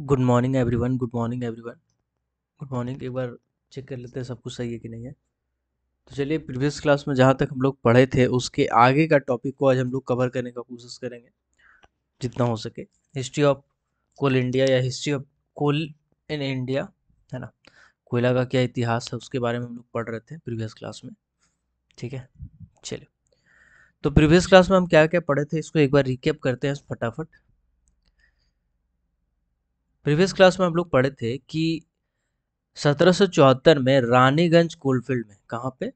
Good morning everyone good morning everyone good morning एक बार check कर लेते हैं सब कुछ सही है कि नहीं है तो चलिए प्रीवियस क्लास में जहाँ तक हम लोग पढ़े थे उसके आगे का टॉपिक को आज हम लोग कवर करने का कोशिश करेंगे जितना हो सके हिस्ट्री ऑफ कोल इंडिया या history of coal in India है ना कोयला का क्या इतिहास है उसके बारे में हम लोग पढ़ रहे थे प्रीवियस क्लास में ठीक है चलिए तो प्रीवियस क्लास में हम क्या क्या पढ़े थे इसको एक बार रिकेप करते हैं फटाफट प्रीवियस क्लास में हम लोग पढ़े थे कि सत्रह में रानीगंज कोलफील्ड में कहाँ पे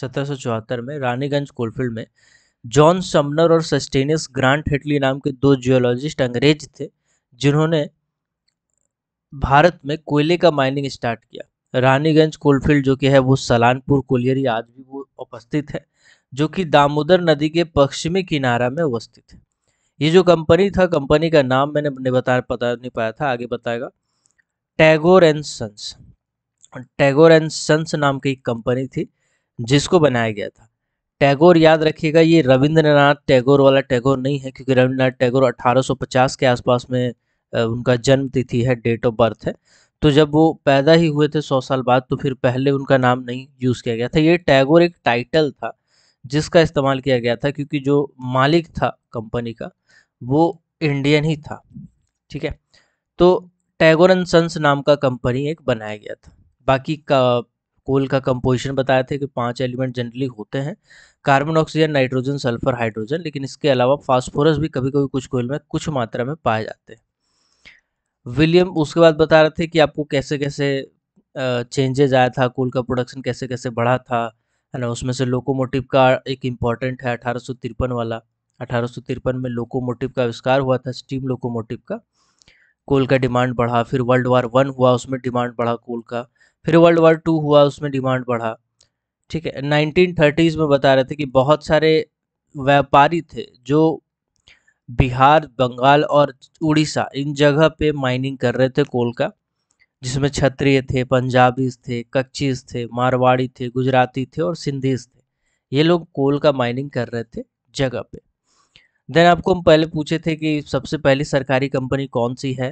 सत्रह में रानीगंज कोलफील्ड में जॉन समनर और सस्टेनियस ग्रांट हेटली नाम के दो जियोलॉजिस्ट अंग्रेज थे जिन्होंने भारत में कोयले का माइनिंग स्टार्ट किया रानीगंज कोलफील्ड जो कि है वो सलानपुर कोलियरी आज भी वो उपस्थित है जो कि दामोदर नदी के पश्चिमी किनारा में अवस्थित है ये जो कंपनी था कंपनी का नाम मैंने ने बता पता नहीं पाया था आगे बताएगा Tagore and sons Tagore and sons नाम की कंपनी थी जिसको बनाया गया था टैगोर याद रखिएगा ये रविंद्रनाथ टैगोर वाला टैगोर नहीं है क्योंकि रविंद्रनाथ टैगोर 1850 के आसपास में उनका जन्म तिथि है डेट ऑफ बर्थ है तो जब वो पैदा ही हुए थे सौ साल बाद तो फिर पहले उनका नाम नहीं यूज़ किया गया था ये टैगोर एक टाइटल था जिसका इस्तेमाल किया गया था क्योंकि जो मालिक था कंपनी का वो इंडियन ही था ठीक है तो टैगोर एंड सन्स नाम का कंपनी एक बनाया गया था बाकी का कोल का कंपोजिशन बताया था कि पांच एलिमेंट जनरली होते हैं carbon oxygen nitrogen sulphur hydrogen लेकिन इसके अलावा फास्फोरस भी कभी कभी कुछ कोयल में कुछ मात्रा में पाए जाते हैं विलियम उसके बाद बता रहे थे कि आपको कैसे कैसे चेंजेज आया था कोल का प्रोडक्शन कैसे कैसे बढ़ा था है ना उसमें से लोकोमोटिव का एक इम्पॉर्टेंट है अठारह वाला अठारह में लोकोमोटिव का आविष्कार हुआ था स्टीम लोकोमोटिव का कोल का डिमांड बढ़ा फिर वर्ल्ड वार वन हुआ उसमें डिमांड बढ़ा कोल का फिर वर्ल्ड वार टू हुआ उसमें डिमांड बढ़ा ठीक है नाइनटीन थर्टीज़ में बता रहे थे कि बहुत सारे व्यापारी थे जो बिहार बंगाल और उड़ीसा इन जगह पे माइनिंग कर रहे थे कोल का जिसमें क्षत्रिय थे पंजाबीज थे कच्चीज थे मारवाड़ी थे गुजराती थे और सिंधीज थे ये लोग कोल का माइनिंग कर रहे थे जगह पे देन आपको हम पहले पूछे थे कि सबसे पहली सरकारी कंपनी कौन सी है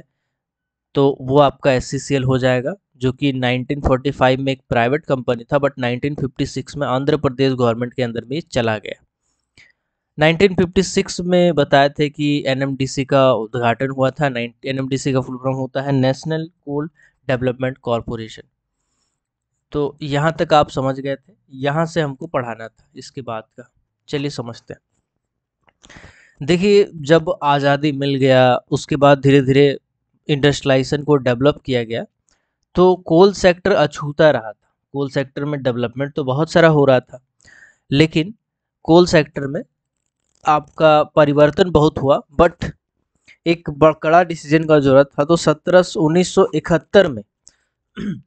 तो वो आपका एस हो जाएगा जो कि 1945 में एक प्राइवेट कंपनी था बट 1956 में आंध्र प्रदेश गवर्नमेंट के अंदर में चला गया 1956 में बताए थे कि एन का उद्घाटन हुआ था एनएमडीसी का फुल फॉर्म होता है नेशनल कोल डेवलपमेंट कॉरपोरेशन तो यहाँ तक आप समझ गए थे यहाँ से हमको पढ़ाना था इसके बाद का चलिए समझते हैं देखिए जब आज़ादी मिल गया उसके बाद धीरे धीरे इंडस्ट्रलाइजेशन को डेवलप किया गया तो कोल सेक्टर अछूता रहा था कोल सेक्टर में डेवलपमेंट तो बहुत सारा हो रहा था लेकिन कोल सेक्टर में आपका परिवर्तन बहुत हुआ बट एक बड़कड़ा डिसीजन का जरूरत था तो सत्रह उन्नीस में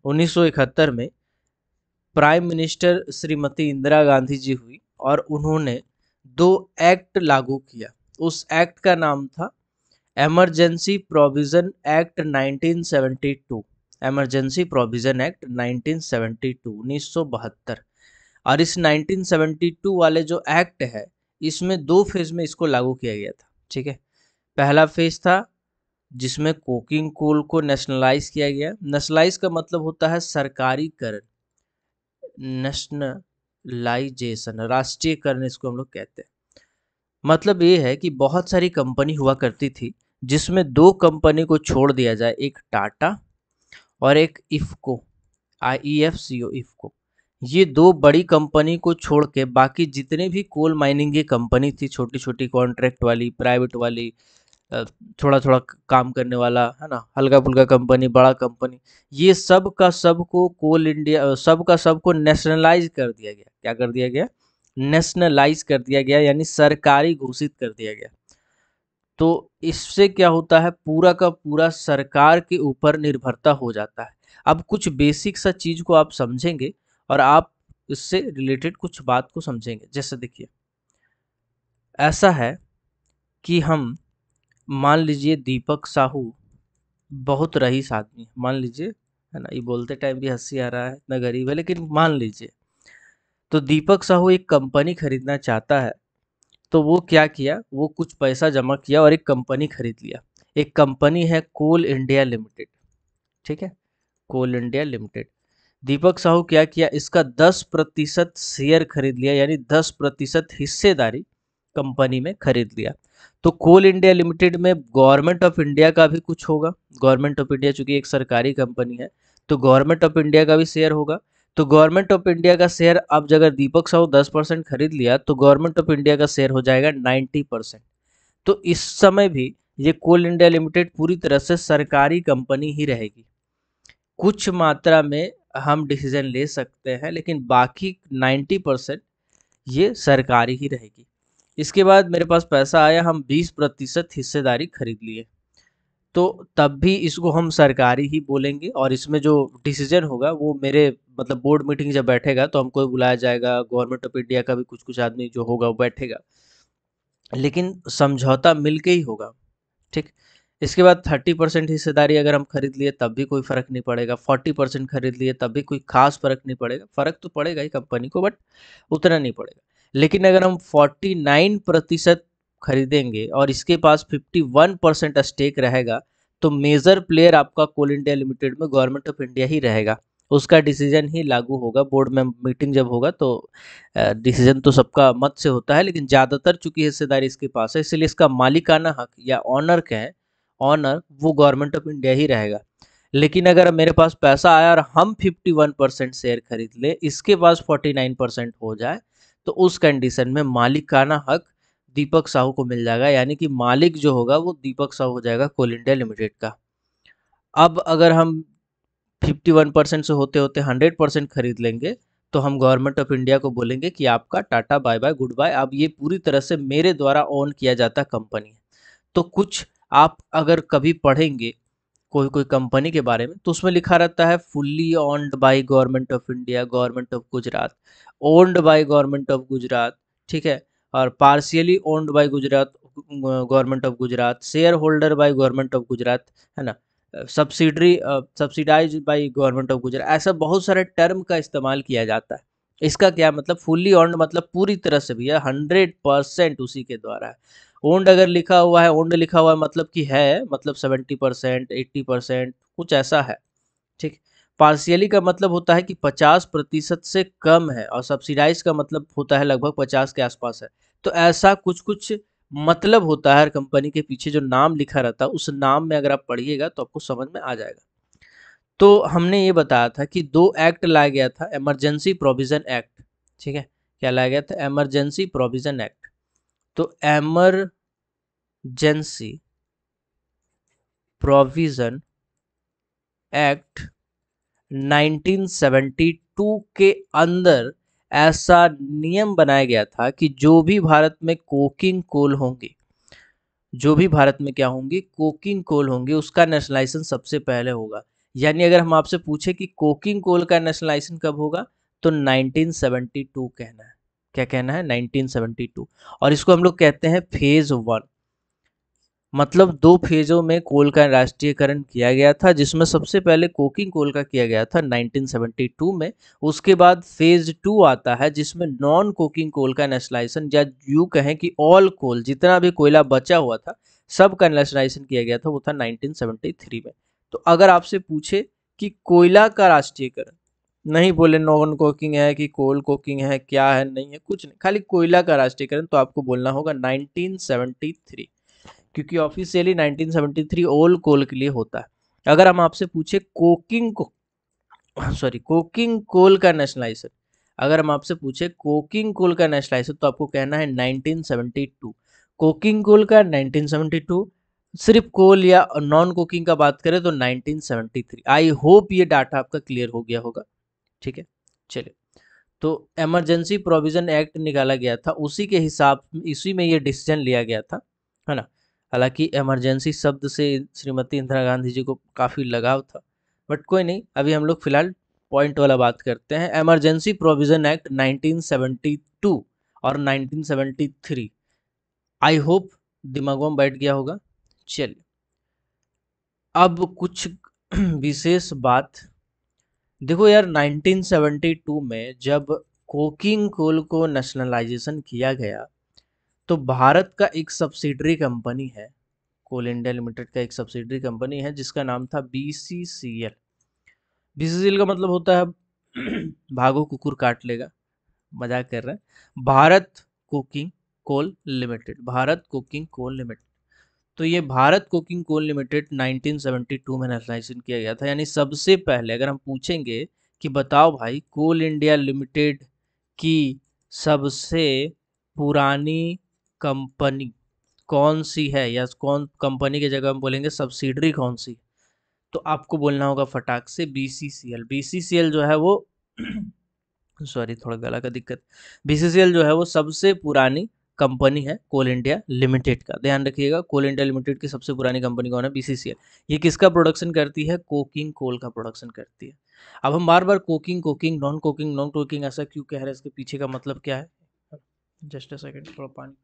1971 में प्राइम मिनिस्टर श्रीमती इंदिरा गांधी जी हुई और उन्होंने दो एक्ट लागू किया उस एक्ट का नाम था emergency provision act 1972 emergency provision act 1972 1972 और इस 1972 वाले जो एक्ट है इसमें दो फेज़ में इसको लागू किया गया था ठीक है पहला फेज़ था जिसमें कोकिंग कोल को नेशनलाइज किया गया नेशनलाइज का मतलब होता है सरकारीकरण नेशनलाइजेशन राष्ट्रीयकरण इसको हम लोग कहते हैं मतलब ये है कि बहुत सारी कंपनी हुआ करती थी जिसमें दो कंपनी को छोड़ दिया जाए एक टाटा और एक IFFCO I E e F C O IFFCO ये दो बड़ी कंपनी को छोड़ के बाकी जितने भी कोल माइनिंग की कंपनी थी छोटी छोटी कॉन्ट्रैक्ट वाली प्राइवेट वाली थोड़ा थोड़ा काम करने वाला है ना हल्का फुल्का कंपनी बड़ा कंपनी ये सब का सब को कोल इंडिया सब का सब को नेशनलाइज कर दिया गया क्या कर दिया गया नेशनलाइज कर दिया गया यानी सरकारी घोषित कर दिया गया तो इससे क्या होता है पूरा का पूरा सरकार के ऊपर निर्भरता हो जाता है अब कुछ बेसिक सा चीज़ को आप समझेंगे और आप इससे रिलेटेड कुछ बात को समझेंगे जैसे देखिए ऐसा है कि हम मान लीजिए दीपक साहू बहुत रईस आदमी मान लीजिए है ना ये बोलते टाइम भी हंसी आ रहा है इतना गरीब है लेकिन मान लीजिए तो दीपक साहू एक कंपनी खरीदना चाहता है तो वो क्या किया वो कुछ पैसा जमा किया और एक कंपनी खरीद लिया एक कंपनी है कोल इंडिया लिमिटेड ठीक है coal India limited Deepak Sahu क्या किया इसका 10 प्रतिशत शेयर खरीद लिया यानी 10 प्रतिशत हिस्सेदारी कंपनी में खरीद लिया तो कोल इंडिया लिमिटेड में गवर्नमेंट ऑफ इंडिया का भी कुछ होगा गवर्नमेंट ऑफ इंडिया चूंकि एक सरकारी कंपनी है तो गवर्नमेंट ऑफ इंडिया का भी शेयर होगा तो गवर्नमेंट ऑफ इंडिया का शेयर अब अगर दीपक साहू दस परसेंट खरीद लिया तो गवर्नमेंट ऑफ इंडिया का शेयर हो जाएगा नाइन्टी परसेंट तो इस समय भी ये कोल इंडिया लिमिटेड पूरी तरह से सरकारी कंपनी ही रहेगी कुछ मात्रा में हम डिसीजन ले सकते हैं लेकिन बाकी नाइन्टी परसेंट ये सरकारी ही रहेगी इसके बाद मेरे पास पैसा आया हम बीस प्रतिशत हिस्सेदारी खरीद लिए तो तब भी इसको हम सरकारी ही बोलेंगे और इसमें जो डिसीजन होगा वो मेरे मतलब बोर्ड मीटिंग जब बैठेगा तो हमको बुलाया जाएगा गवर्नमेंट ऑफ इंडिया का भी कुछ कुछ आदमी जो होगा वो बैठेगा लेकिन समझौता मिल के ही होगा ठीक इसके बाद थर्टी परसेंट हिस्सेदारी अगर हम खरीद लिए तब भी कोई फ़र्क नहीं पड़ेगा फोर्टी परसेंट खरीद लिए तब भी कोई खास फ़र्क नहीं पड़ेगा फ़र्क तो पड़ेगा ही कंपनी को बट उतना नहीं पड़ेगा लेकिन अगर हम फोर्टी नाइन प्रतिशत खरीदेंगे और इसके पास 51 परसेंट स्टेक रहेगा तो मेजर प्लेयर आपका कोल इंडिया लिमिटेड में गवर्नमेंट ऑफ इंडिया ही रहेगा उसका डिसीजन ही लागू होगा बोर्ड में मीटिंग जब होगा तो डिसीजन तो सबका मत से होता है लेकिन ज़्यादातर चूंकि हिस्सेदारी इसके पास है इसलिए इसका मालिकाना हक या ऑनर कहें ऑनर वो गवर्नमेंट ऑफ इंडिया ही रहेगा लेकिन अगर मेरे पास पैसा आया और हम 51 परसेंट शेयर खरीद ले इसके पास 49 परसेंट हो जाए तो उस कंडीशन में मालिकाना हक दीपक साहू को मिल जाएगा यानी कि मालिक जो होगा वो दीपक साहू हो जाएगा कोल इंडिया लिमिटेड का अब अगर हम 51 परसेंट से होते होते 100 परसेंट खरीद लेंगे तो हम गवर्नमेंट ऑफ इंडिया को बोलेंगे कि आपका tata bye bye goodbye अब ये पूरी तरह से मेरे द्वारा ओन किया जाता कंपनी है तो कुछ आप अगर कभी पढ़ेंगे कोई कोई कंपनी के बारे में तो उसमें लिखा रहता है fully owned by government of India government of Gujarat owned by government of Gujarat ठीक है और partially owned by Gujarat government of Gujarat shareholder by government of Gujarat है ना subsidiary subsidise by government of Gujarat ऐसा बहुत सारे टर्म का इस्तेमाल किया जाता है इसका क्या मतलब फुल्ली ओन्ड मतलब पूरी तरह से भैया हंड्रेड परसेंट उसी के द्वारा है ओन्ड अगर लिखा हुआ है ओन्ड लिखा हुआ है मतलब कि है मतलब सेवेंटी परसेंट एट्टी परसेंट कुछ ऐसा है ठीक पार्शियली का मतलब होता है कि 50 प्रतिशत से कम है और सब्सिडाइज का मतलब होता है लगभग 50 के आसपास है तो ऐसा कुछ कुछ मतलब होता है हर कंपनी के पीछे जो नाम लिखा रहता है उस नाम में अगर आप पढ़िएगा तो आपको समझ में आ जाएगा तो हमने ये बताया था कि दो एक्ट लाया गया था एमरजेंसी प्रोविज़न एक्ट ठीक है क्या लाया गया था एमरजेंसी प्रोविज़न एक्ट तो एमरजेंसी प्रोविज़न एक्ट 1972 के अंदर ऐसा नियम बनाया गया था कि जो भी भारत में कोकिंग कोल होंगे जो भी भारत में क्या होंगे कोकिंग कोल होंगे उसका नेशनलाइजेशन सबसे पहले होगा यानी अगर हम आपसे पूछे कि कोकिंग कोल का नेशनलाइजेशन कब होगा तो 1972 कहना है क्या कहना है 1972 और इसको हम लोग कहते हैं फेज वन मतलब दो फेजों में कोल का राष्ट्रीयकरण किया गया था जिसमें सबसे पहले कोकिंग कोल का किया गया था 1972 में उसके बाद फेज टू आता है जिसमें नॉन कोकिंग कोल का नेशनलाइजेशन या यू कहें कि ऑल कोल जितना भी कोयला बचा हुआ था सब का नेशनलाइजेशन किया गया था वो था 1973 में तो अगर आपसे पूछे कि कोयला का राष्ट्रीयकरण नहीं बोले नॉन कोकिंग है कि कोल कोकिंग है क्या है नहीं है कुछ नहीं खाली कोयला का राष्ट्रीयकरण तो आपको बोलना होगा नाइनटीन क्योंकि ऑफिशियली 1973 ओल्ड कोल के लिए होता है अगर हम आपसे पूछे कोकिंग को सॉरी कोकिंग कोल का नेशनलाइजेशन अगर हम आपसे पूछे कोकिंग कोल का नेशनलाइजेशन तो आपको कहना है 1972 कोकिंग कोल का 1972 सिर्फ कोल या नॉन कोकिंग का बात करें तो 1973 आई होप ये डाटा आपका क्लियर हो गया होगा ठीक है चलिए तो इमरजेंसी प्रोविजन एक्ट निकाला गया था उसी के हिसाब इसी में ये डिसीजन लिया गया था है ना हालांकि इमरजेंसी शब्द से श्रीमती इंदिरा गांधी जी को काफ़ी लगाव था बट कोई नहीं अभी हम लोग फ़िलहाल पॉइंट वाला बात करते हैं एमरजेंसी प्रोविज़न एक्ट 1972 और 1973 आई होप दिमागों में बैठ गया होगा चलिए अब कुछ विशेष बात देखो यार 1972 में जब कोकिंग कोल को नेशनलाइजेशन किया गया तो भारत का एक सब्सिडरी कंपनी है कोल इंडिया लिमिटेड का एक सब्सिडरी कंपनी है जिसका नाम था B C C L B C C L का मतलब होता है भागो कुकुर काट लेगा मजाक कर रहे हैं Bharat coking coal limited Bharat coking coal limited तो ये भारत कुकिंग कोल लिमिटेड 1972 में नेशनलाइजेशन किया गया था यानी सबसे पहले अगर हम पूछेंगे कि बताओ भाई कोल इंडिया लिमिटेड की सबसे पुरानी कंपनी कौन सी है या कौन कंपनी की जगह हम बोलेंगे सब्सिडरी कौन सी तो आपको बोलना होगा फटाक से बीसीसीएल बीसीसीएल जो है वो सॉरी थोड़ा गला का दिक्कत बीसीसीएल जो है वो सबसे पुरानी कंपनी है कोल इंडिया लिमिटेड का ध्यान रखिएगा कोल इंडिया लिमिटेड की सबसे पुरानी कंपनी कौन है बीसीसीएल ये किसका प्रोडक्शन करती है कोकिंग कोल का प्रोडक्शन करती है अब हम बार बार coking coking non coking non coking ऐसा क्यों कह रहे हैं इसके पीछे का मतलब क्या है जस्ट अ सेकेंड थोड़ा पानी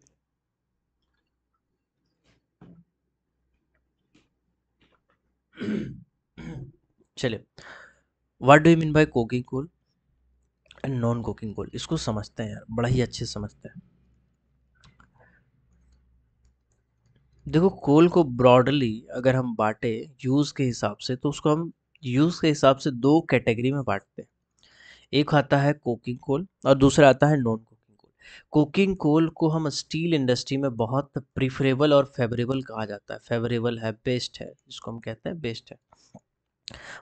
चलिए what do mean by coking coal and non coking coal इसको समझते हैं यार बड़ा ही अच्छे समझते हैं देखो कोल को ब्रॉडली अगर हम बांटे यूज़ के हिसाब से तो उसको हम यूज़ के हिसाब से दो कैटेगरी में बांटते हैं एक आता है कोकिंग कोल और दूसरा आता है नॉन कोकिंग कोल को हम स्टील इंडस्ट्री में बहुत प्रिफरेबल और फेवरेबल कहा जाता है फेवरेबल है बेस्ट है जिसको हम कहते हैं बेस्ट है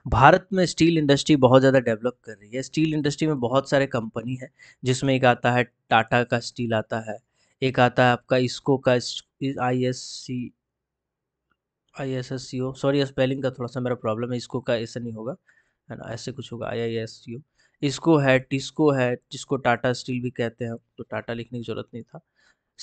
भारत में स्टील इंडस्ट्री बहुत ज़्यादा डेवलप कर रही है स्टील इंडस्ट्री में बहुत सारे कंपनी है जिसमें एक आता है टाटा का स्टील आता है एक आता है आपका इसको का I S C I S S C O sorry spelling का थोड़ा सा मेरा प्रॉब्लम है इसको का ऐसा नहीं होगा है ना ऐसे कुछ होगा आई आई एस सी ओ इसको है टिस्को है जिसको टाटा स्टील भी कहते हैं तो टाटा लिखने की ज़रूरत नहीं था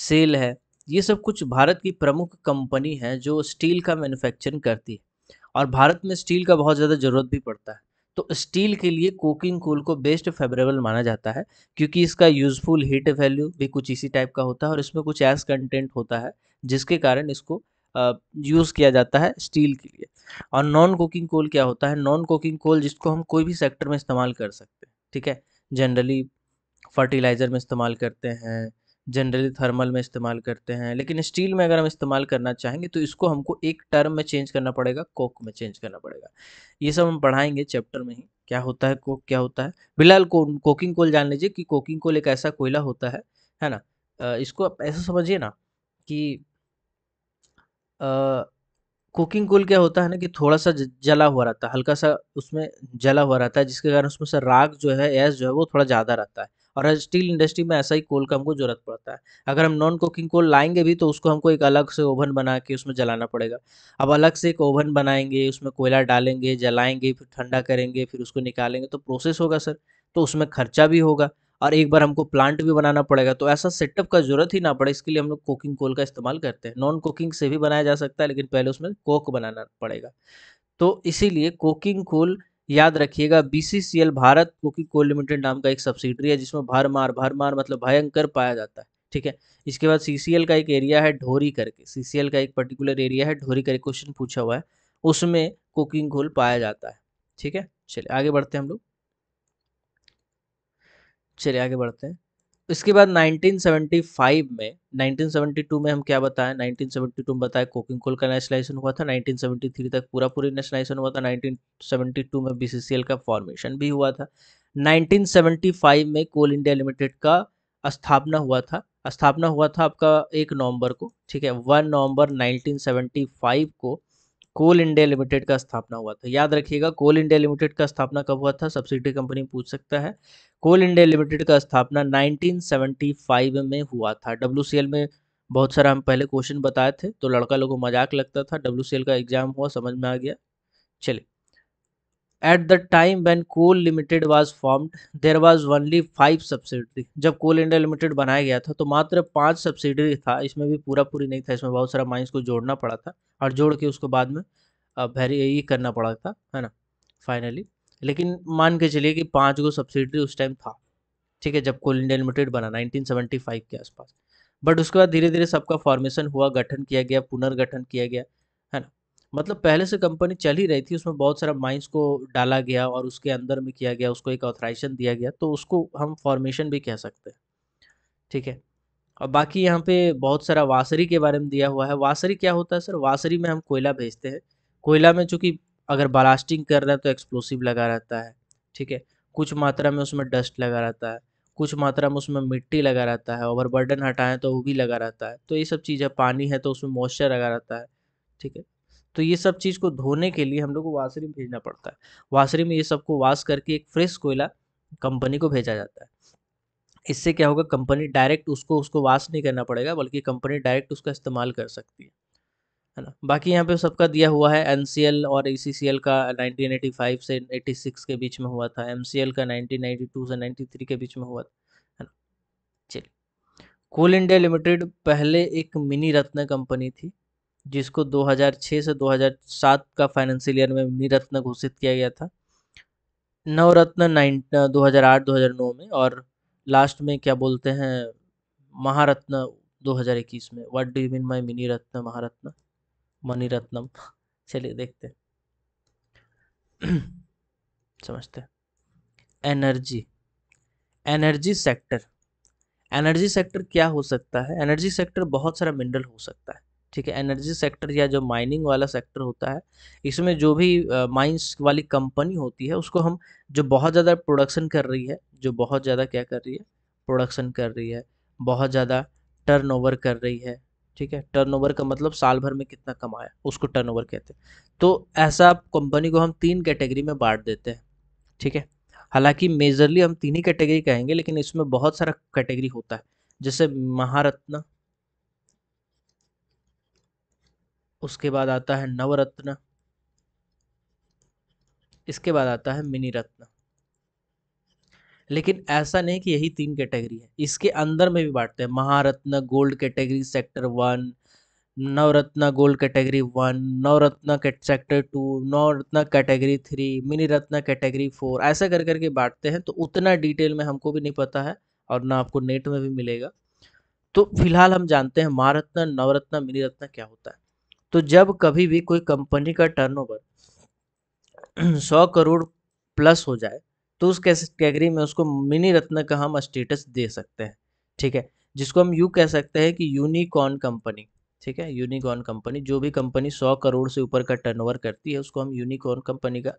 सेल है ये सब कुछ भारत की प्रमुख कंपनी है जो स्टील का मैन्युफैक्चरिंग करती है और भारत में स्टील का बहुत ज़्यादा ज़रूरत भी पड़ता है तो स्टील के लिए कोकिंग कोल को बेस्ट फेवरेबल माना जाता है क्योंकि इसका यूजफुल हीट वैल्यू भी कुछ इसी टाइप का होता है और इसमें कुछ एस कंटेंट होता है जिसके कारण इसको यूज़ किया जाता है स्टील के लिए और नॉन कोकिंग कोल क्या होता है नॉन कोकिंग कोल जिसको हम कोई भी सेक्टर में इस्तेमाल कर सकते हैं ठीक है जनरली फर्टिलाइज़र में इस्तेमाल करते हैं जनरली थर्मल में इस्तेमाल करते हैं लेकिन स्टील में अगर हम इस्तेमाल करना चाहेंगे तो इसको हमको एक टर्म में चेंज करना पड़ेगा कोक में चेंज करना पड़ेगा ये सब हम पढ़ाएंगे चैप्टर में ही क्या होता है कोक क्या होता है बिलहाल को कोकिंग कोल जान लीजिए कि कोकिंग कोल एक ऐसा कोयला होता है है ना इसको आप ऐसा समझिए ना कि कुकिंग कोल क्या होता है ना कि थोड़ा सा जला हुआ रहता है हल्का सा उसमें जला हुआ रहता है जिसके कारण उसमें से राग जो है एस जो है वो थोड़ा ज़्यादा रहता है और स्टील इंडस्ट्री में ऐसा ही कोल का हमको ज़रूरत पड़ता है अगर हम नॉन कुकिंग कोल लाएंगे भी तो उसको हमको एक अलग से ओवन बना के उसमें जलाना पड़ेगा अब अलग से एक ओवन बनाएंगे उसमें कोयला डालेंगे जलाएंगे फिर ठंडा करेंगे फिर उसको निकालेंगे तो प्रोसेस होगा सर तो उसमें खर्चा भी होगा और एक बार हमको प्लांट भी बनाना पड़ेगा तो ऐसा सेटअप का जरूरत ही ना पड़े इसके लिए हम लोग कोकिंग कोल का इस्तेमाल करते हैं नॉन कोकिंग से भी बनाया जा सकता है लेकिन पहले उसमें कोक बनाना पड़ेगा तो इसीलिए कोकिंग कोल याद रखिएगा BCCL Bharat coking coal limited नाम का एक सब्सिडरी है जिसमें भरमार भरमार मतलब भयंकर पाया जाता है ठीक है इसके बाद सीसीएल का एक एरिया है ढोरी करके सीसीएल का एक पर्टिकुलर एरिया है ढोरी करके क्वेश्चन पूछा हुआ है उसमें कुकिंग कोल पाया जाता है ठीक है चलिए आगे बढ़ते हैं हम लोग चलिए आगे बढ़ते हैं इसके बाद 1975 में 1972 में हम क्या बताएं 1972 में बताया कोकिंग कोल का नेशनलाइजेशन हुआ था 1973 तक पूरा पूरी नेशनलाइजेशन हुआ था 1972 में बी का फॉर्मेशन भी हुआ था 1975 में कोल इंडिया लिमिटेड का स्थापना हुआ था स्थापना हुआ था आपका एक नवंबर को ठीक है वन नवंबर 1975 को कोल इंडिया लिमिटेड का स्थापना हुआ था याद रखिएगा कोल इंडिया लिमिटेड का स्थापना कब हुआ था सब्सिडी कंपनी पूछ सकता है कोल इंडिया लिमिटेड का स्थापना 1975 में हुआ था डब्ल्यू में बहुत सारा हम पहले क्वेश्चन बताए थे तो लड़का लोगों को मजाक लगता था डब्ल्यू का एग्जाम हुआ समझ में आ गया चलिए at the time when coal limited was formed there was only five subsidiary जब कोल इंडिया लिमिटेड बनाया गया था तो मात्र पांच सब्सिडरी था इसमें भी पूरा पूरी नहीं था इसमें बहुत सारा माइंस को जोड़ना पड़ा था और जोड़ के उसको बाद में वेरी ये करना पड़ा था है ना फाइनली लेकिन मान के चलिए कि पाँच गो सब्सिडरी उस टाइम था ठीक है जब कोल इंडिया लिमिटेड बना फाइव के आसपास बट उसके बाद धीरे धीरे सबका फॉर्मेशन हुआ गठन किया गया पुनर्गठन किया गया मतलब पहले से कंपनी चल ही रही थी उसमें बहुत सारा माइंस को डाला गया और उसके अंदर में किया गया उसको एक ऑथराइजेशन दिया गया तो उसको हम फॉर्मेशन भी कह सकते हैं ठीक है और बाकी यहाँ पे बहुत सारा वासरी के बारे में दिया हुआ है वासरी क्या होता है सर वासरी में हम कोयला भेजते हैं कोयला में चूँकि अगर ब्लास्टिंग कर रहे हैं तो एक्सप्लोसिव लगा रहता है ठीक है कुछ मात्रा में उसमें डस्ट लगा रहता है कुछ मात्रा में उसमें मिट्टी लगा रहता है ओवरबर्डन हटाएं तो वो भी लगा रहता है तो ये सब चीज़ें पानी है तो उसमें मॉइस्चर लगा रहता है ठीक है तो ये सब चीज़ को धोने के लिए हम लोग को वाशरी में भेजना पड़ता है वाशरी में ये सबको वाश करके एक फ्रेश कोयला कंपनी को भेजा जाता है इससे क्या होगा कंपनी डायरेक्ट उसको उसको वाश नहीं करना पड़ेगा बल्कि कंपनी डायरेक्ट उसका इस्तेमाल कर सकती है है ना बाकी यहाँ पे सबका दिया हुआ है एन और ए का नाइनटीन से 86 के बीच में हुआ था एम का नाइनटीन से नाइन्टी के बीच में हुआ था है ना चलिए कोल इंडिया लिमिटेड पहले एक मिनी रत्न कंपनी थी जिसको 2006 से 2007 का फाइनेंशियल ईयर में निरत्न घोषित किया गया था नवरत्न नाइन दो में और लास्ट में क्या बोलते हैं महारत्न 2021 में what do you mean by mini ratna Maharatna Mani Ratnam चलिए देखते समझते energy energy sector energy sector क्या हो सकता है एनर्जी सेक्टर बहुत सारा मिनरल हो सकता है ठीक है एनर्जी सेक्टर या जो माइनिंग वाला सेक्टर होता है इसमें जो भी माइंस वाली कंपनी होती है उसको हम जो बहुत ज़्यादा प्रोडक्शन कर रही है जो बहुत ज़्यादा क्या कर रही है प्रोडक्शन कर रही है बहुत ज़्यादा टर्नओवर कर रही है ठीक है टर्नओवर का मतलब साल भर में कितना कमाया उसको टर्नओवर कहते हैं तो ऐसा कंपनी को हम तीन कैटेगरी में बांट देते हैं ठीक है हालांकि मेजरली हम तीन ही कैटेगरी कहेंगे लेकिन इसमें बहुत सारा कैटेगरी होता है जैसे महारत्न उसके बाद आता है नवरत्न इसके बाद आता है मिनी रत्न लेकिन ऐसा नहीं कि यही तीन कैटेगरी है इसके अंदर में भी बांटते हैं Maharatna gold category sector one Navratna gold category one Navratna sector two Navratna category three mini ratna category four ऐसा कर करके बांटते हैं तो उतना डिटेल में हमको भी नहीं पता है और ना आपको नेट में भी मिलेगा तो फिलहाल हम जानते हैं महारत्न नवरत्न मिनी रत्न क्या होता है तो जब कभी भी कोई कंपनी का टर्नओवर सौ करोड़ प्लस हो जाए तो उस कैटेगरी में उसको मिनी रत्न का हम स्टेटस दे सकते हैं ठीक है जिसको हम यू कह सकते हैं कि यूनिकॉर्न कंपनी ठीक है यूनिकॉर्न कंपनी जो भी कंपनी सौ करोड़ से ऊपर का टर्नओवर करती है उसको हम यूनिकॉर्न कंपनी का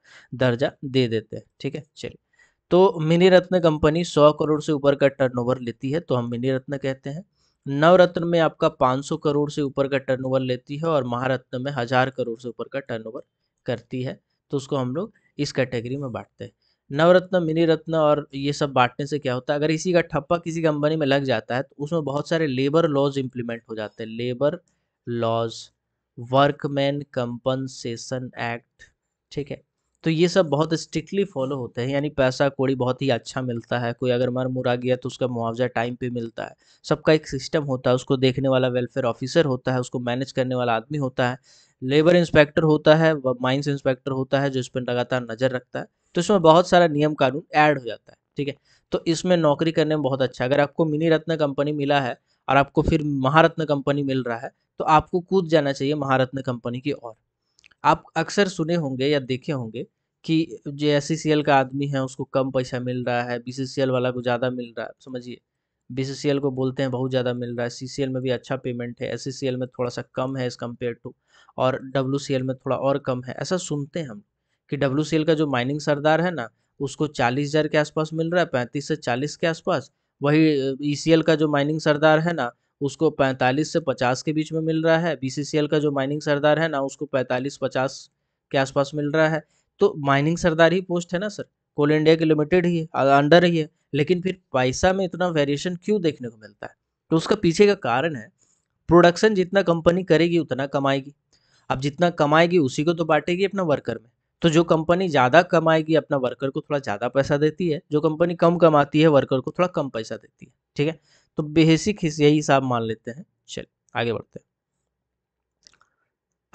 दर्जा दे देते हैं ठीक है चलिए तो मिनी रत्न कंपनी सौ करोड़ से ऊपर का टर्नओवर लेती है तो हम मिनी रत्न कहते हैं नवरत्न में आपका 500 करोड़ से ऊपर का टर्नओवर लेती है और महारत्न में हज़ार करोड़ से ऊपर का टर्नओवर करती है तो उसको हम लोग इस कैटेगरी में बांटते हैं नवरत्न मिनी रत्न और ये सब बांटने से क्या होता है अगर इसी का ठप्पा किसी कंपनी में लग जाता है तो उसमें बहुत सारे लेबर लॉज इम्प्लीमेंट हो जाते हैं labour laws workman compensation act ठीक है तो ये सब बहुत स्ट्रिक्टली फॉलो होते हैं यानी पैसा कौड़ी बहुत ही अच्छा मिलता है कोई अगर मर मुरा गया तो उसका मुआवजा टाइम पे मिलता है सबका एक सिस्टम होता है उसको देखने वाला वेलफेयर ऑफिसर होता है उसको मैनेज करने वाला आदमी होता है लेबर इंस्पेक्टर होता है माइंस इंस्पेक्टर होता है जो इस पर लगातार नज़र रखता है तो इसमें बहुत सारा नियम कानून ऐड हो जाता है ठीक है तो इसमें नौकरी करने में बहुत अच्छा है अगर आपको मिनी रत्न कंपनी मिला है और आपको फिर महारत्न कंपनी मिल रहा है तो आपको कूद जाना चाहिए महारत्न कंपनी की ओर आप अक्सर सुने होंगे या देखे होंगे कि जो एस का आदमी है उसको कम पैसा मिल रहा है बी वाला को ज़्यादा मिल रहा है समझिए बी को बोलते हैं बहुत ज़्यादा मिल रहा है सी में भी अच्छा पेमेंट है एस में थोड़ा सा कम है एज़ कम्पेयर टू और डब्ल्यू में थोड़ा और कम है ऐसा सुनते हैं हम कि डब्ल्यू का जो माइनिंग सरदार है ना उसको चालीस हज़ार के आसपास मिल रहा है पैंतीस से चालीस के आसपास वही ई e का जो माइनिंग सरदार है ना उसको पैंतालीस से पचास के बीच में मिल रहा है बी का जो माइनिंग सरदार है ना उसको पैंतालीस पचास के आसपास मिल रहा है तो माइनिंग सरदार ही पोस्ट है ना सर कोल इंडिया के लिमिटेड ही है अंडर ही है लेकिन फिर पैसा में इतना वेरिएशन क्यों देखने को मिलता है तो उसका पीछे का कारण है प्रोडक्शन जितना कंपनी करेगी उतना कमाएगी अब जितना कमाएगी उसी को तो बांटेगी अपना वर्कर में तो जो कंपनी ज़्यादा कमाएगी अपना वर्कर को थोड़ा ज़्यादा पैसा देती है जो कंपनी कम कमाती है वर्कर को थोड़ा कम पैसा देती है ठीक है तो बेसिक यही हिसाब मान लेते हैं चलिए आगे बढ़ते हैं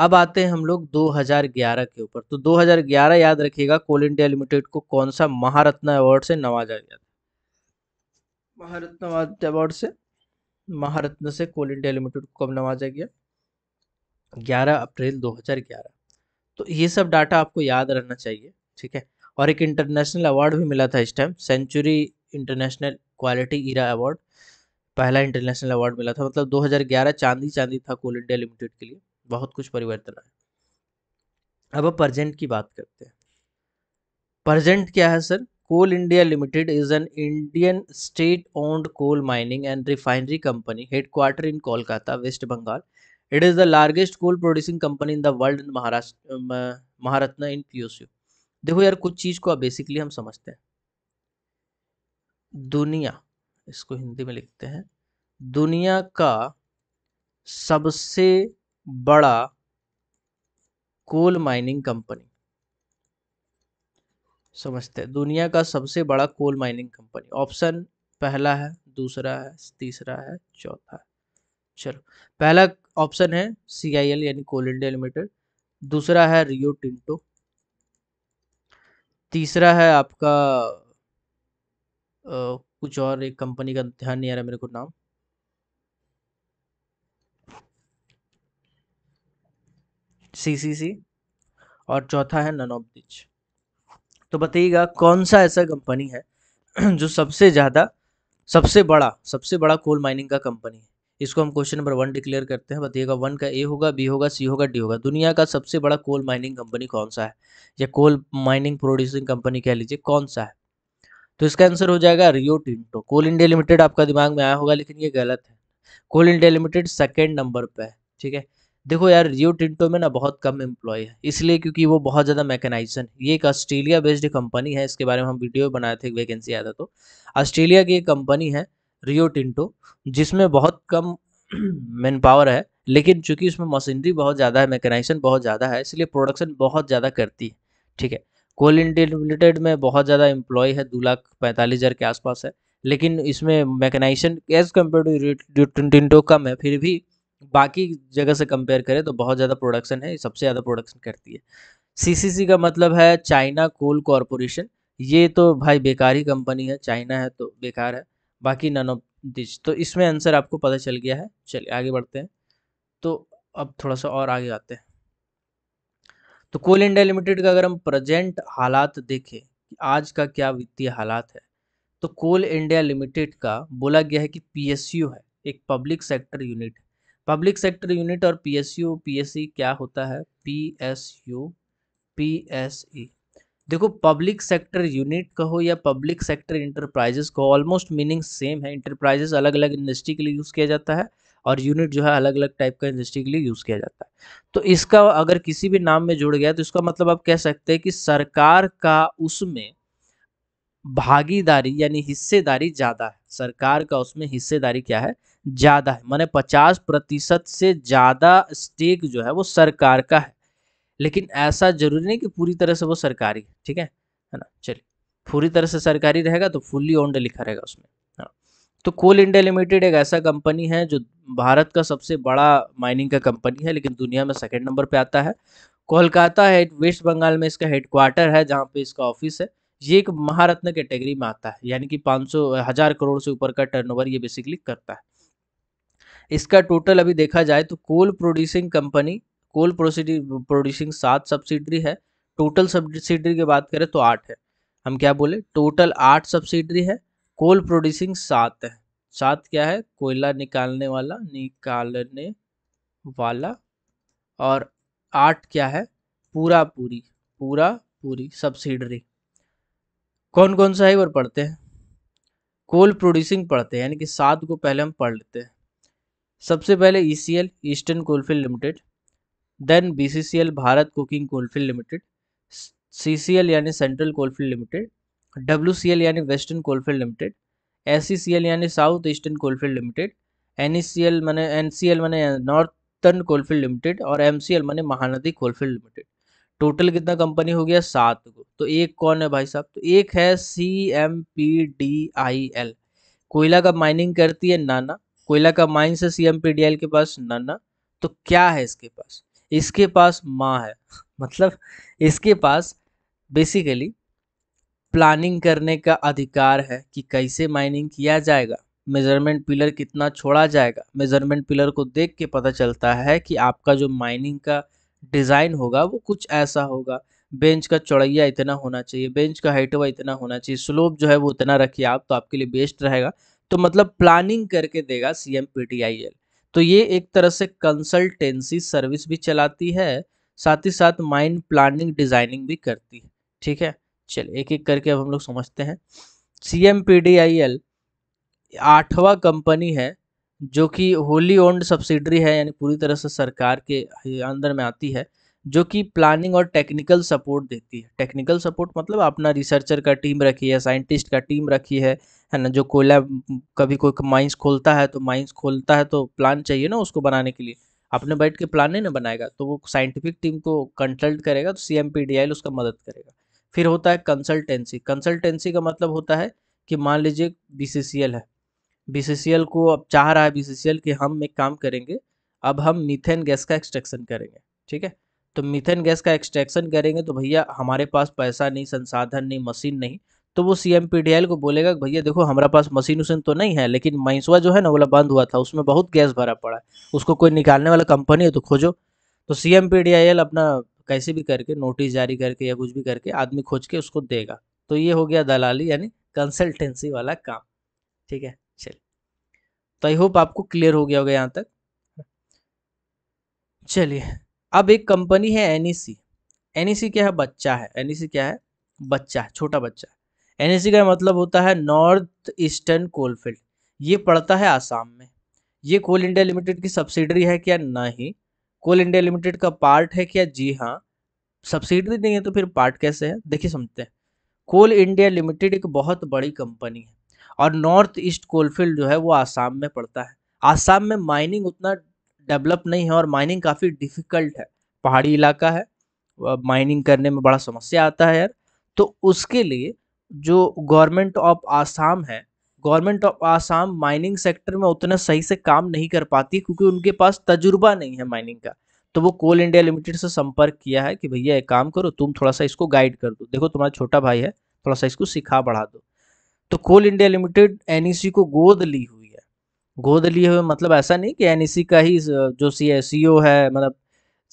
अब आते हैं हम लोग 2011 के ऊपर तो 2011 याद रखिएगा कोल इंडिया लिमिटेड को कौन सा महारत्न अवार्ड से नवाजा गया था महारत्न अवार्ड से महारत्न से कोल इंडिया लिमिटेड को कब नवाजा गया 11 अप्रैल 2011 तो ये सब डाटा आपको याद रहना चाहिए ठीक है और एक इंटरनेशनल अवार्ड भी मिला था इस time century international quality era award पहला इंटरनेशनल अवार्ड मिला था मतलब 2011 चांदी चांदी था कोल इंडिया लिमिटेड के लिए बहुत कुछ परिवर्तन आया अब अब प्रजेंट की बात करते हैं प्रजेंट क्या है sir coal India limited is an Indian state owned coal mining and refinery company headquarter in Kolkata West Bengal it is the largest coal producing company in the world Maharashtra Maharatna in POC देखो यार कुछ चीज़ को बेसिकली हम समझते हैं दुनिया इसको हिंदी में लिखते हैं दुनिया का सबसे बड़ा कोल माइनिंग कंपनी समझते हैं दुनिया का सबसे बड़ा कोल माइनिंग कंपनी ऑप्शन पहला है दूसरा है तीसरा है चौथा है चलो पहला ऑप्शन है सी आई एल यानी कोल इंडिया लिमिटेड दूसरा है रियो टिंटो तीसरा है आपका आ, कुछ और एक कंपनी का ध्यान नहीं आ रहा मेरे को नाम सी और चौथा है नन ऑफ दिच तो बताइएगा कौन सा ऐसा कंपनी है जो सबसे ज़्यादा सबसे बड़ा सबसे बड़ा कोल माइनिंग का कंपनी है इसको हम क्वेश्चन नंबर वन डिक्लेयर करते हैं बताइएगा वन का ए होगा बी होगा सी होगा डी होगा दुनिया का सबसे बड़ा कोल माइनिंग कंपनी कौन सा है या कोल माइनिंग प्रोड्यूसिंग कंपनी कह लीजिए कौन सा है तो इसका आंसर हो जाएगा Rio Tinto coal India limited आपका दिमाग में आया होगा लेकिन ये गलत है coal India limited second number पर है ठीक है देखो यार रियो टिंटो में ना बहुत कम एम्प्लॉय है इसलिए क्योंकि वो बहुत ज़्यादा मैकेनाइजेशन ये एक ऑस्ट्रेलिया बेस्ड कंपनी है इसके बारे में हम वीडियो बनाए थे वैकेंसी आया था तो ऑस्ट्रेलिया की एक कंपनी है रियो टिंटो जिसमें बहुत कम मैन पावर है लेकिन चूंकि उसमें मशीनरी बहुत ज़्यादा है मैकेनाइजेशन बहुत ज़्यादा है इसलिए प्रोडक्शन बहुत ज़्यादा करती है ठीक है कोल इंडिया लिमिटेड में बहुत ज़्यादा एम्प्लॉय है दो लाख पैंतालीस हज़ार के आसपास है लेकिन इसमें mechanisation as compare to Tinto कम है फिर भी बाकी जगह से कंपेयर करें तो बहुत ज़्यादा प्रोडक्शन है सबसे ज़्यादा प्रोडक्शन करती है सीसीसी का मतलब है चाइना कोल कॉरपोरेशन ये तो भाई बेकार ही कंपनी है चाइना है तो बेकार है बाकी नन ऑफ तो इसमें आंसर आपको पता चल गया है चलिए आगे बढ़ते हैं तो अब थोड़ा सा और आगे आते हैं तो कोल इंडिया लिमिटेड का अगर हम प्रेजेंट हालात देखें आज का क्या वित्तीय हालात है तो कोल इंडिया लिमिटेड का बोला गया है कि पीएसयू है एक public sector unit public sector unit और पीएसयू पीएसई क्या होता है पीएसयू पीएसई देखो पब्लिक सेक्टर यूनिट कहो या पब्लिक सेक्टर इंटरप्राइजेस को ऑलमोस्ट मीनिंग सेम है इंटरप्राइजेस अलग अलग इंडस्ट्री के लिए यूज़ किया जाता है और यूनिट जो है अलग अलग टाइप का इंडस्ट्री के लिए यूज़ किया जाता है तो इसका अगर किसी भी नाम में जुड़ गया तो इसका मतलब आप कह सकते हैं कि सरकार का उसमें भागीदारी यानी हिस्सेदारी ज़्यादा है सरकार का उसमें हिस्सेदारी क्या है ज़्यादा है माने पचास प्रतिशत से ज़्यादा स्टेक जो है वो सरकार का है लेकिन ऐसा जरूरी नहीं कि पूरी तरह से वो सरकारी ठीक है है ना चलिए पूरी तरह से सरकारी रहेगा तो फुल्ली ओन्ड लिखा रहेगा उसमें है ना तो कोल इंडिया लिमिटेड एक ऐसा कंपनी है जो भारत का सबसे बड़ा माइनिंग का कंपनी है लेकिन दुनिया में सेकेंड नंबर पर आता है कोलकाता है वेस्ट बंगाल में इसका हेडक्वार्टर है जहाँ पे इसका ऑफिस है ये एक महारत्न कैटेगरी में आता है यानी कि 500 हजार करोड़ से ऊपर का टर्नओवर ये बेसिकली करता है इसका टोटल अभी देखा जाए तो coal producing company coal producing सात सब्सिडरी है टोटल सब्सिडरी की बात करें तो आठ है हम क्या बोले टोटल आठ सब्सिडरी है कोल प्रोड्यूसिंग सात है सात क्या है कोयला निकालने वाला निकालने वाला और आठ क्या है पूरा पूरी पूरा पूरी सब्सिडरी कौन कौन सा है और पढ़ते हैं कोल प्रोड्यूसिंग पढ़ते हैं यानी कि सात को पहले हम पढ़ लेते हैं सबसे पहले E C L eastern coalfield limited then B C C L Bharat coking coalfield limited C C L यानी central coalfield limited W C L यानी western coalfield limited S C C L यानी south eastern coalfield limited N E C L मैंने N C L मैंने northern coalfield limited और M C L मैंने Mahanadi coalfield limited total कितना company हो गया सात को तो एक कौन है भाई साहब तो एक है C M P D I L कोयला का माइनिंग करती है नाना कोयला का माइंस है सीएमपीडीएल के पास ना ना तो क्या है इसके पास इसके पास माँ है मतलब इसके पास बेसिकली प्लानिंग करने का अधिकार है कि कैसे माइनिंग किया जाएगा मेजरमेंट पिलर कितना छोड़ा जाएगा मेजरमेंट पिलर को देख के पता चलता है कि आपका जो माइनिंग का डिज़ाइन होगा वो कुछ ऐसा होगा बेंच का चौड़ैया इतना होना चाहिए बेंच का हाइट इतना होना चाहिए स्लोप जो है वो इतना रखिए आप तो आपके लिए बेस्ट रहेगा तो मतलब प्लानिंग करके देगा सीएम पीटीआईएल तो ये एक तरह से कंसल्टेंसी सर्विस भी चलाती है साथ ही साथ माइंड प्लानिंग डिजाइनिंग भी करती है ठीक है चलिए एक एक करके अब हम लोग समझते हैं C M P D I L आठवा कंपनी है जो कि होली ओन्ड सब्सिडरी है यानी पूरी तरह से सरकार के अंदर में आती है जो कि प्लानिंग और टेक्निकल सपोर्ट देती है टेक्निकल सपोर्ट मतलब अपना रिसर्चर का टीम रखी है साइंटिस्ट का टीम रखी है है ना जो कोयला कभी कोई माइंस खोलता है तो माइंस खोलता है तो प्लान चाहिए ना उसको बनाने के लिए अपने बैठ के प्लान नहीं ना बनाएगा तो वो साइंटिफिक टीम को कंसल्ट करेगा तो सी एम उसका मदद करेगा फिर होता है कंसल्टेंसी कंसल्टेंसी का मतलब होता है कि मान लीजिए बी है बी को अब चाह रहा है बी कि हम एक काम करेंगे अब हम मीथेन गैस का एक्सट्रैक्शन करेंगे ठीक है तो मीथेन गैस का एक्सट्रैक्शन करेंगे तो भैया हमारे पास पैसा नहीं संसाधन नहीं मशीन नहीं तो वो सी को बोलेगा भैया देखो हमारे पास मशीन उशीन तो नहीं है लेकिन मैंसवा जो है ना बोला बंद हुआ था उसमें बहुत गैस भरा पड़ा है उसको कोई निकालने वाला कंपनी है तो खोजो तो सी अपना कैसे भी करके नोटिस जारी करके या कुछ भी करके आदमी खोज के उसको देगा तो ये हो गया दलाली यानी कंसल्टेंसी वाला काम ठीक है चलिए तो आई होप आपको क्लियर हो गया होगा यहाँ तक चलिए अब एक कंपनी है एनईसी एनईसी e e क्या है बच्चा है एनईसी e क्या है बच्चा है छोटा बच्चा है एन का मतलब होता है नॉर्थ ईस्टर्न कोलफील्ड ये पड़ता है आसाम में ये कोल इंडिया लिमिटेड की सब्सिडरी है क्या नहीं कोल इंडिया लिमिटेड का पार्ट है क्या जी हाँ सब्सिडरी नहीं है तो फिर पार्ट कैसे है देखिए समझते हैं कोल इंडिया लिमिटेड एक बहुत बड़ी कंपनी है और नॉर्थ ईस्ट कोलफील्ड जो है वो आसाम में पड़ता है आसाम में माइनिंग उतना डेवलप नहीं है और माइनिंग काफ़ी डिफ़िकल्ट है पहाड़ी इलाका है माइनिंग करने में बड़ा समस्या आता है यार तो उसके लिए जो गवर्नमेंट ऑफ आसाम है government of Assam mining sector में उतना सही से काम नहीं कर पाती क्योंकि उनके पास तजुर्बा नहीं है माइनिंग का तो वो कोल इंडिया लिमिटेड से संपर्क किया है कि भैया एक काम करो तुम थोड़ा सा इसको गाइड कर दो देखो तुम्हारा छोटा भाई है थोड़ा सा इसको सिखा बढ़ा दो तो coal India limited N e को गोद ली हुई है गोद लिए हुए मतलब ऐसा नहीं कि एन e का ही जो सी e है मतलब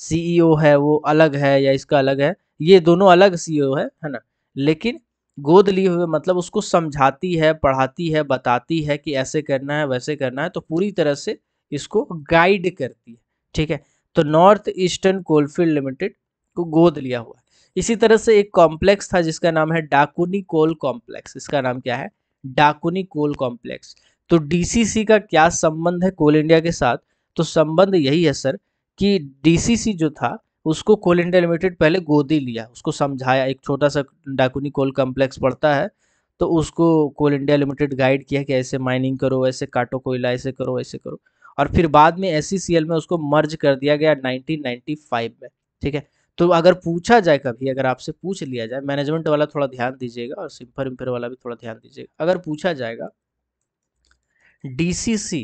सीईओ है वो अलग है या इसका अलग है ये दोनों अलग सीईओ है है ना लेकिन गोद लिए हुए मतलब उसको समझाती है पढ़ाती है बताती है कि ऐसे करना है वैसे करना है तो पूरी तरह से इसको गाइड करती है ठीक है तो नॉर्थ ईस्टर्न कोलफील्ड लिमिटेड को गोद लिया हुआ है इसी तरह से एक कॉम्प्लेक्स था जिसका नाम है डाकुनी कोल कॉम्प्लेक्स इसका नाम क्या है डाकुनी कोल कॉम्प्लेक्स तो डीसीसी का क्या संबंध है कोल इंडिया के साथ तो संबंध यही है सर कि डीसीसी जो था उसको कोल इंडिया लिमिटेड पहले गोदी लिया उसको समझाया एक छोटा सा डाकुनी कोल कम्प्लेक्स पड़ता है तो उसको कोल इंडिया लिमिटेड गाइड किया कि ऐसे माइनिंग करो ऐसे काटो कोयला ऐसे करो ऐसे करो और फिर बाद में एस में उसको मर्ज कर दिया गया 1995 में ठीक है तो अगर पूछा जाए कभी अगर आपसे पूछ लिया जाए मैनेजमेंट वाला थोड़ा ध्यान दीजिएगा और सिम्फर इम्फर वाला भी थोड़ा ध्यान दीजिएगा अगर पूछा जाएगा डीसीसी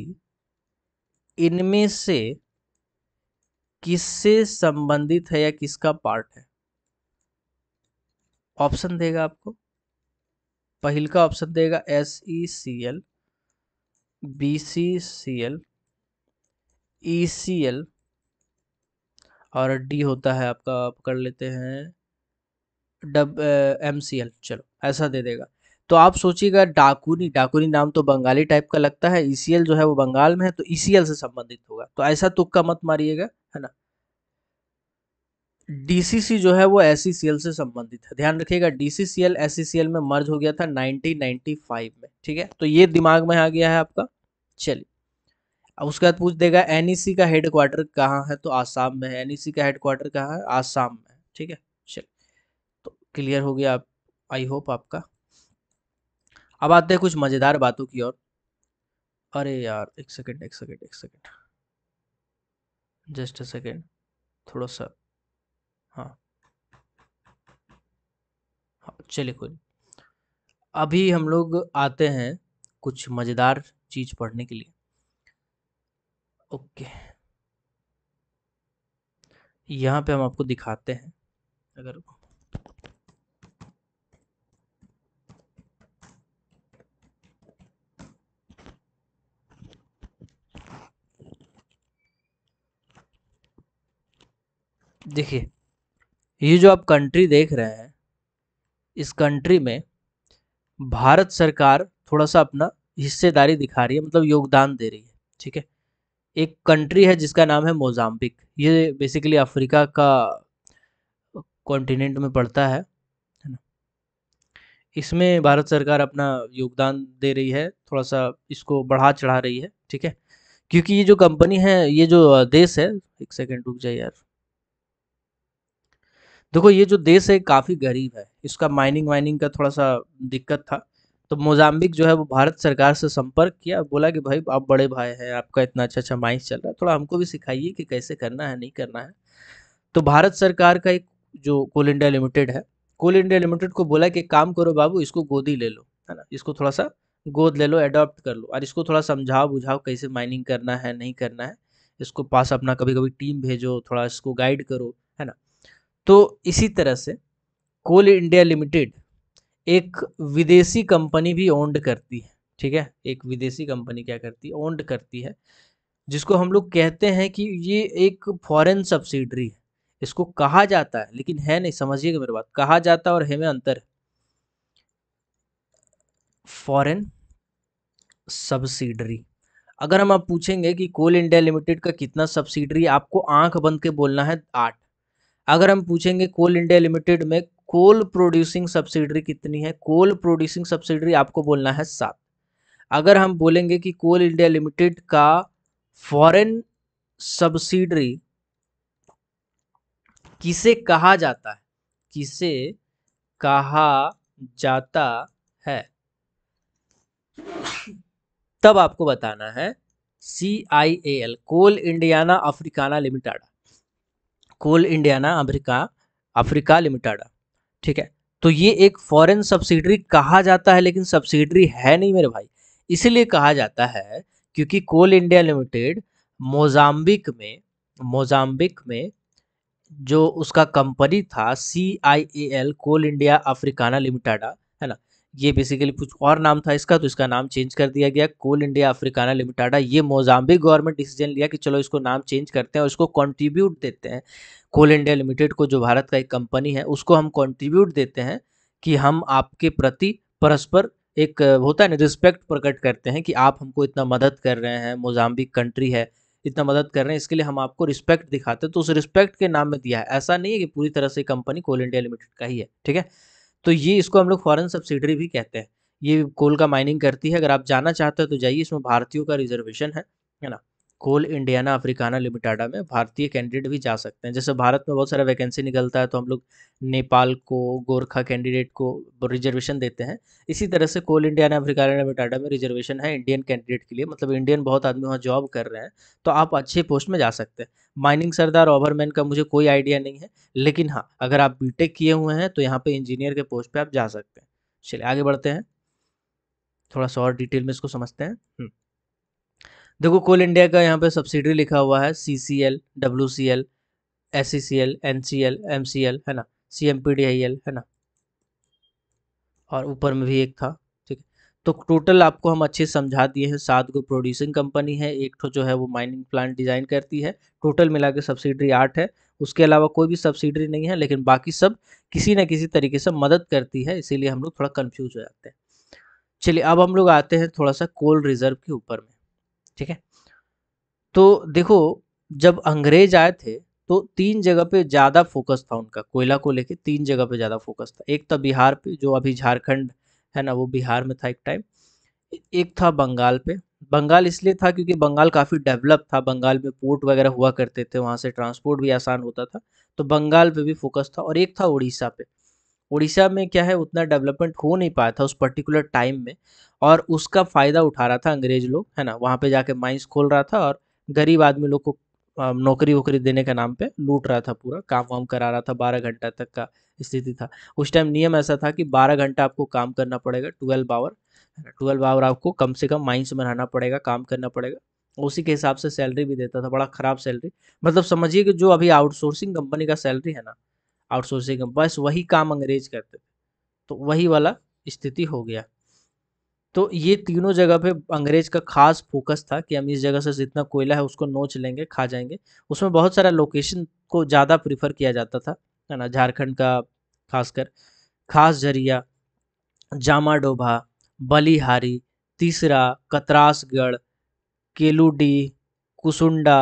इनमें से किससे संबंधित है या किसका पार्ट है ऑप्शन देगा आपको पहल का ऑप्शन देगा S E C L B C C L E C L और डी होता है आपका कर लेते हैं डब एम सी एल चलो ऐसा दे देगा तो आप सोचिएगा डाकुनी डाकूनी नाम तो बंगाली टाइप का लगता है ईसीएल e जो है वो बंगाल में है तो ईसीएल e से संबंधित होगा तो ऐसा तुक्का मत मारिएगा है ना डीसीसी जो है वो एसीसीएल e से संबंधित है ध्यान रखिएगा डीसीसीएल एसीसीएल में मर्ज हो गया था 1995 में ठीक है तो ये दिमाग में आ गया है आपका चलिए अब उसके बाद पूछ देगा एनईसी का हेडक्वार्टर कहाँ है तो आसाम में है एनईसी का हेडक्वार्टर कहाँ है आसाम में ठीक है चलिए तो क्लियर हो गया आप आई होप आपका अब आते हैं कुछ मज़ेदार बातों की और अरे यार एक सेकेंड एक सेकेंड एक सेकेंड जस्ट अ सेकेंड थोड़ा सा हाँ हाँ चलिए कोई अभी हम लोग आते हैं कुछ मज़ेदार चीज़ पढ़ने के लिए ओके यहाँ पे हम आपको दिखाते हैं अगर देखिए ये जो आप कंट्री देख रहे हैं इस कंट्री में भारत सरकार थोड़ा सा अपना हिस्सेदारी दिखा रही है मतलब योगदान दे रही है ठीक है एक कंट्री है जिसका नाम है मोजाम्बिक ये बेसिकली अफ्रीका का कॉन्टिनेंट में पड़ता है है ना इसमें भारत सरकार अपना योगदान दे रही है थोड़ा सा इसको बढ़ा चढ़ा रही है ठीक है क्योंकि ये जो कंपनी है ये जो देश है एक सेकेंड रुक जाए यार देखो ये जो देश है काफ़ी गरीब है इसका माइनिंग वाइनिंग का थोड़ा सा दिक्कत था तो मोजाम्बिक जो है वो भारत सरकार से संपर्क किया बोला कि भाई आप बड़े भाई हैं आपका इतना अच्छा अच्छा माइंस चल रहा है थोड़ा हमको भी सिखाइए कि कैसे करना है नहीं करना है तो भारत सरकार का एक जो कोल इंडिया लिमिटेड है कोल इंडिया लिमिटेड को बोला कि काम करो बाबू इसको गोदी ले लो है ना इसको थोड़ा सा गोद ले लो एडॉप्ट कर लो और इसको थोड़ा समझाओ बुझाओ कैसे माइनिंग करना है नहीं करना है इसको पास अपना कभी कभी टीम भेजो थोड़ा इसको गाइड करो तो इसी तरह से कोल इंडिया लिमिटेड एक विदेशी कंपनी भी ओन्ड करती है ठीक है एक विदेशी कंपनी क्या करती है ओन्ड करती है जिसको हम लोग कहते हैं कि ये एक फॉरेन सब्सिडरी है इसको कहा जाता है लेकिन है नहीं समझिएगा मेरे बात कहा जाता है और है में अंतर फॉरेन सब्सिडरी अगर हम आप पूछेंगे कि कोल इंडिया लिमिटेड का कितना सब्सिडरी आपको आंख बंद के बोलना है आठ अगर हम पूछेंगे कोल इंडिया लिमिटेड में कोल प्रोड्यूसिंग सब्सिडरी कितनी है कोल प्रोड्यूसिंग सब्सिडरी आपको बोलना है सात अगर हम बोलेंगे कि कोल इंडिया लिमिटेड का फॉरेन सब्सिडरी किसे कहा जाता है किसे कहा जाता है तब आपको बताना है C I A L coal Indiana Africana limited coal Indiana America Africa limited ठीक है तो ये एक फॉरेन सब्सिडरी कहा जाता है लेकिन सब्सिडरी है नहीं मेरे भाई इसलिए कहा जाता है क्योंकि कोल इंडिया लिमिटेड मोजाम्बिक में मोजाम्बिक में जो उसका कंपनी था C I A L coal India Africana limited है ना ये बेसिकली कुछ और नाम था इसका तो इसका नाम चेंज कर दिया गया कोल इंडिया अफ्रीकाना लिमिटाडा ये मोजाम्बिक गवर्नमेंट डिसीजन लिया कि चलो इसको नाम चेंज करते हैं और इसको कॉन्ट्रीब्यूट देते हैं कोल इंडिया लिमिटेड को जो भारत का एक कंपनी है उसको हम कॉन्ट्रीब्यूट देते हैं कि हम आपके प्रति परस्पर एक होता है ना रिस्पेक्ट प्रकट करते हैं कि आप हमको इतना मदद कर रहे हैं मोजाम्बिक कंट्री है इतना मदद कर रहे हैं इसके लिए हम आपको रिस्पेक्ट दिखाते हैं तो उस रिस्पेक्ट के नाम में दिया है ऐसा नहीं है कि पूरी तरह से कंपनी कोल इंडिया लिमिटेड का ही है ठीक है तो ये इसको हम लोग फॉरन सब्सिडरी भी कहते हैं ये कोल का माइनिंग करती है अगर आप जाना चाहते हो तो जाइए इसमें भारतीयों का रिजर्वेशन है है ना कोल इंडियाना अफ्रीकाना लिमिटाडा में भारतीय कैंडिडेट भी जा सकते हैं जैसे भारत में बहुत सारा वैकेंसी निकलता है तो हम लोग नेपाल को गोरखा कैंडिडेट को रिजर्वेशन देते हैं इसी तरह से कोल इंडियाना अफ्रीकाना लिमिटाडा में रिजर्वेशन है इंडियन कैंडिडेट के लिए मतलब इंडियन बहुत आदमी वहाँ जॉब कर रहे हैं तो आप अच्छे पोस्ट में जा सकते हैं माइनिंग सरदार ओवरमैन का मुझे कोई आइडिया नहीं है लेकिन हाँ अगर आप टेक किए हुए हैं तो यहाँ पर इंजीनियर के पोस्ट पर आप जा सकते हैं चलिए आगे बढ़ते हैं थोड़ा सा और डिटेल में इसको समझते हैं हम्म। देखो कोल इंडिया का यहाँ पे सब्सिडी लिखा हुआ है C C L W C L S C C L N C L M C L है ना C M P D I L है ना और ऊपर में भी एक था ठीक है तो टोटल आपको हम अच्छे समझा दिए हैं सात गो प्रोड्यूसिंग कंपनी है एक तो जो है वो माइनिंग प्लांट डिज़ाइन करती है टोटल मिला के सब्सिडी आठ है उसके अलावा कोई भी सब्सिडरी नहीं है लेकिन बाकी सब किसी न किसी तरीके से मदद करती है इसीलिए हम लोग थोड़ा कन्फ्यूज हो जाते हैं चलिए अब हम लोग आते हैं थोड़ा सा कोल रिजर्व के ऊपर में ठीक है तो देखो जब अंग्रेज आए थे तो तीन जगह पे ज़्यादा फोकस था उनका कोयला को लेके तीन जगह पे ज़्यादा फोकस था एक था बिहार पे जो अभी झारखंड है ना वो बिहार में था एक टाइम एक था बंगाल पे बंगाल इसलिए था क्योंकि बंगाल काफ़ी डेवलप था बंगाल में पोर्ट वगैरह हुआ करते थे वहां से ट्रांसपोर्ट भी आसान होता था तो बंगाल पे भी फोकस था और एक था उड़ीसा पे उड़ीसा में क्या है उतना डेवलपमेंट हो नहीं पाया था उस पर्टिकुलर टाइम में और उसका फ़ायदा उठा रहा था अंग्रेज लोग है ना वहाँ पे जाके माइंस खोल रहा था और गरीब आदमी लोग को नौकरी वोकरी देने के नाम पे लूट रहा था पूरा काम वाम करा रहा था बारह घंटा तक का स्थिति था उस टाइम नियम ऐसा था कि बारह घंटा आपको काम करना पड़ेगा ट्वेल्व आवर ट्वेल्व आवर आपको कम से कम माइंस में रहना पड़ेगा काम करना पड़ेगा उसी के हिसाब से सैलरी भी देता था बड़ा ख़राब सैलरी मतलब समझिए कि जो अभी आउटसोर्सिंग कंपनी का सैलरी है ना आउटसोर्सिंग बस वही काम अंग्रेज करते थे तो वही वाला स्थिति हो गया तो ये तीनों जगह पे अंग्रेज का खास फोकस था कि हम इस जगह से जितना कोयला है उसको नोच लेंगे खा जाएंगे उसमें बहुत सारा लोकेशन को ज़्यादा प्रीफर किया जाता था है ना झारखंड का खासकर खास जरिया जामाडोभा बलिहारी तीसरा कतरासगढ़ केलुडी कुसुंडा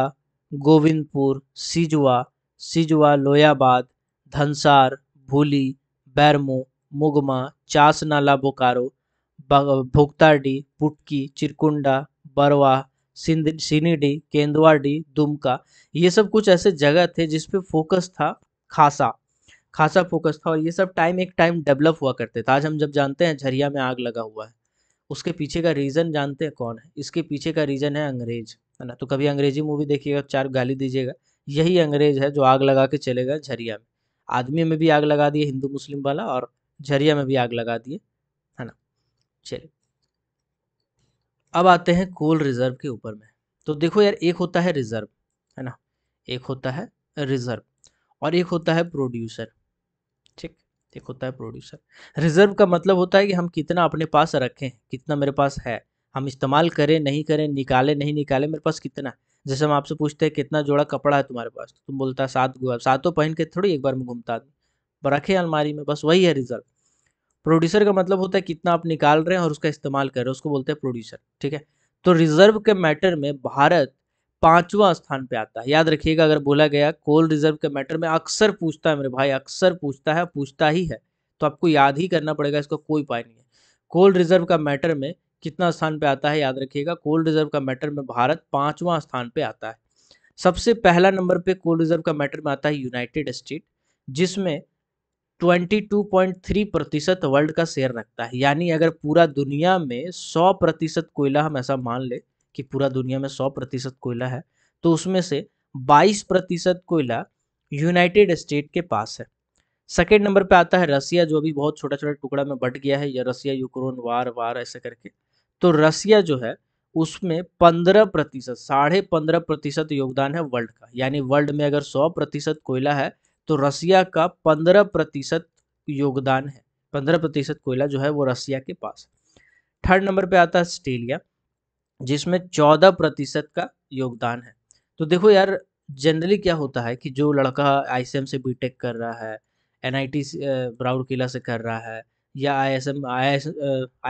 गोविंदपुर सिजुआ सिजुआ लोयाबाद धनसार भूली बैरमो मुगमा चासनाला नाला बोकारो भोक्ताडीह पुटकी चिरकुंडा बरवा सिनीडी सिनीडीह दुमका ये सब कुछ ऐसे जगह थे जिस पे फोकस था खासा खासा फोकस था और ये सब टाइम एक टाइम डेवलप हुआ करते थे आज हम जब जानते हैं झरिया में आग लगा हुआ है उसके पीछे का रीज़न जानते हैं कौन है इसके पीछे का रीज़न है अंग्रेज है ना तो कभी अंग्रेजी मूवी देखिएगा चार गाली दीजिएगा यही अंग्रेज है जो आग लगा के चलेगा झरिया में आदमी में भी आग लगा दिए हिंदू मुस्लिम वाला और झरिया में भी आग लगा दिए चलिए अब आते हैं कोल रिजर्व के ऊपर में तो देखो यार एक होता है रिजर्व है ना एक होता है रिजर्व और एक होता है प्रोड्यूसर ठीक एक होता है प्रोड्यूसर रिजर्व का मतलब होता है कि हम कितना अपने पास रखें कितना मेरे पास है हम इस्तेमाल करें नहीं करें निकाले नहीं निकाले मेरे पास कितना जैसे हम आपसे पूछते हैं कितना जोड़ा कपड़ा है तुम्हारे पास तो तुम बोलता है सात सातों पहन के थोड़ी एक बार में घूमता रखे अलमारी में बस वही है रिजर्व प्रोड्यूसर का मतलब होता है कितना आप निकाल रहे हैं और उसका इस्तेमाल कर रहे हैं उसको बोलते हैं प्रोड्यूसर ठीक है तो रिजर्व के मैटर में भारत पांचवा स्थान पे आता है याद रखिएगा अगर बोला गया कोल रिजर्व के मैटर में अक्सर पूछता है मेरे भाई अक्सर पूछता है पूछता ही है तो आपको याद ही करना पड़ेगा इसका कोई उपाय नहीं है कोल रिजर्व का मैटर में कितना स्थान पे आता है याद रखिएगा कोल रिजर्व का मैटर में भारत पांचवा स्थान पे आता है सबसे पहला नंबर पे कोल रिजर्व का मैटर में आता है यूनाइटेड स्टेट जिसमें 22.3 प्रतिशत वर्ल्ड का शेयर रखता है यानी अगर पूरा दुनिया में 100 प्रतिशत कोयला हम ऐसा मान ले कि पूरा दुनिया में 100 प्रतिशत कोयला है तो उसमें से 22 प्रतिशत कोयला यूनाइटेड स्टेट के पास है सेकेंड नंबर पे आता है रसिया जो अभी बहुत छोटा छोटा टुकड़ा में बट गया है या रसिया यूक्रोन वार वार ऐसे करके तो रसिया जो है उसमें पंद्रह प्रतिशत साढ़े पंद्रह प्रतिशत योगदान है वर्ल्ड का यानी वर्ल्ड में अगर सौ प्रतिशत कोयला है तो रसिया का पंद्रह प्रतिशत योगदान है पंद्रह प्रतिशत कोयला जो है वो रसिया के पास थर्ड नंबर पे आता है ऑस्ट्रेलिया जिसमें चौदह प्रतिशत का योगदान है तो देखो यार जनरली क्या होता है कि जो लड़का आई से बी कर रहा है एन आई टी से कर रहा है या I S M I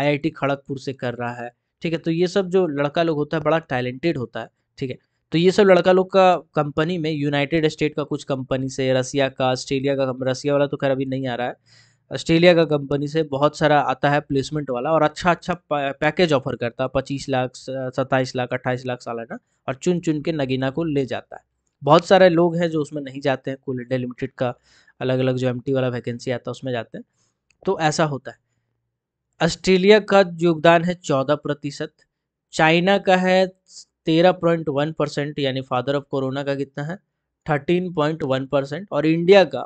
I T Kharagpur से कर रहा है ठीक है तो ये सब जो लड़का लोग होता है बड़ा टैलेंटेड होता है ठीक है तो ये सब लड़का लोग का कंपनी में यूनाइटेड स्टेट का कुछ कंपनी से रसिया का ऑस्ट्रेलिया का रसिया वाला तो खैर अभी नहीं आ रहा है ऑस्ट्रेलिया का कंपनी से बहुत सारा आता है प्लेसमेंट वाला और अच्छा अच्छा पैकेज ऑफर करता है पच्चीस लाख सत्ताईस लाख अट्ठाईस लाख सालाना और चुन चुन के नगीना को ले जाता है बहुत सारे लोग हैं जो उसमें नहीं जाते हैं कोल इंडिया लिमिटेड का अलग अलग जो एम वाला वैकेंसी आता है उसमें जाते हैं तो ऐसा होता है ऑस्ट्रेलिया का योगदान है चौदह प्रतिशत चाइना का है तेरह पॉइंट वन परसेंट यानी फादर ऑफ कोरोना का कितना है थर्टीन पॉइंट वन परसेंट और इंडिया का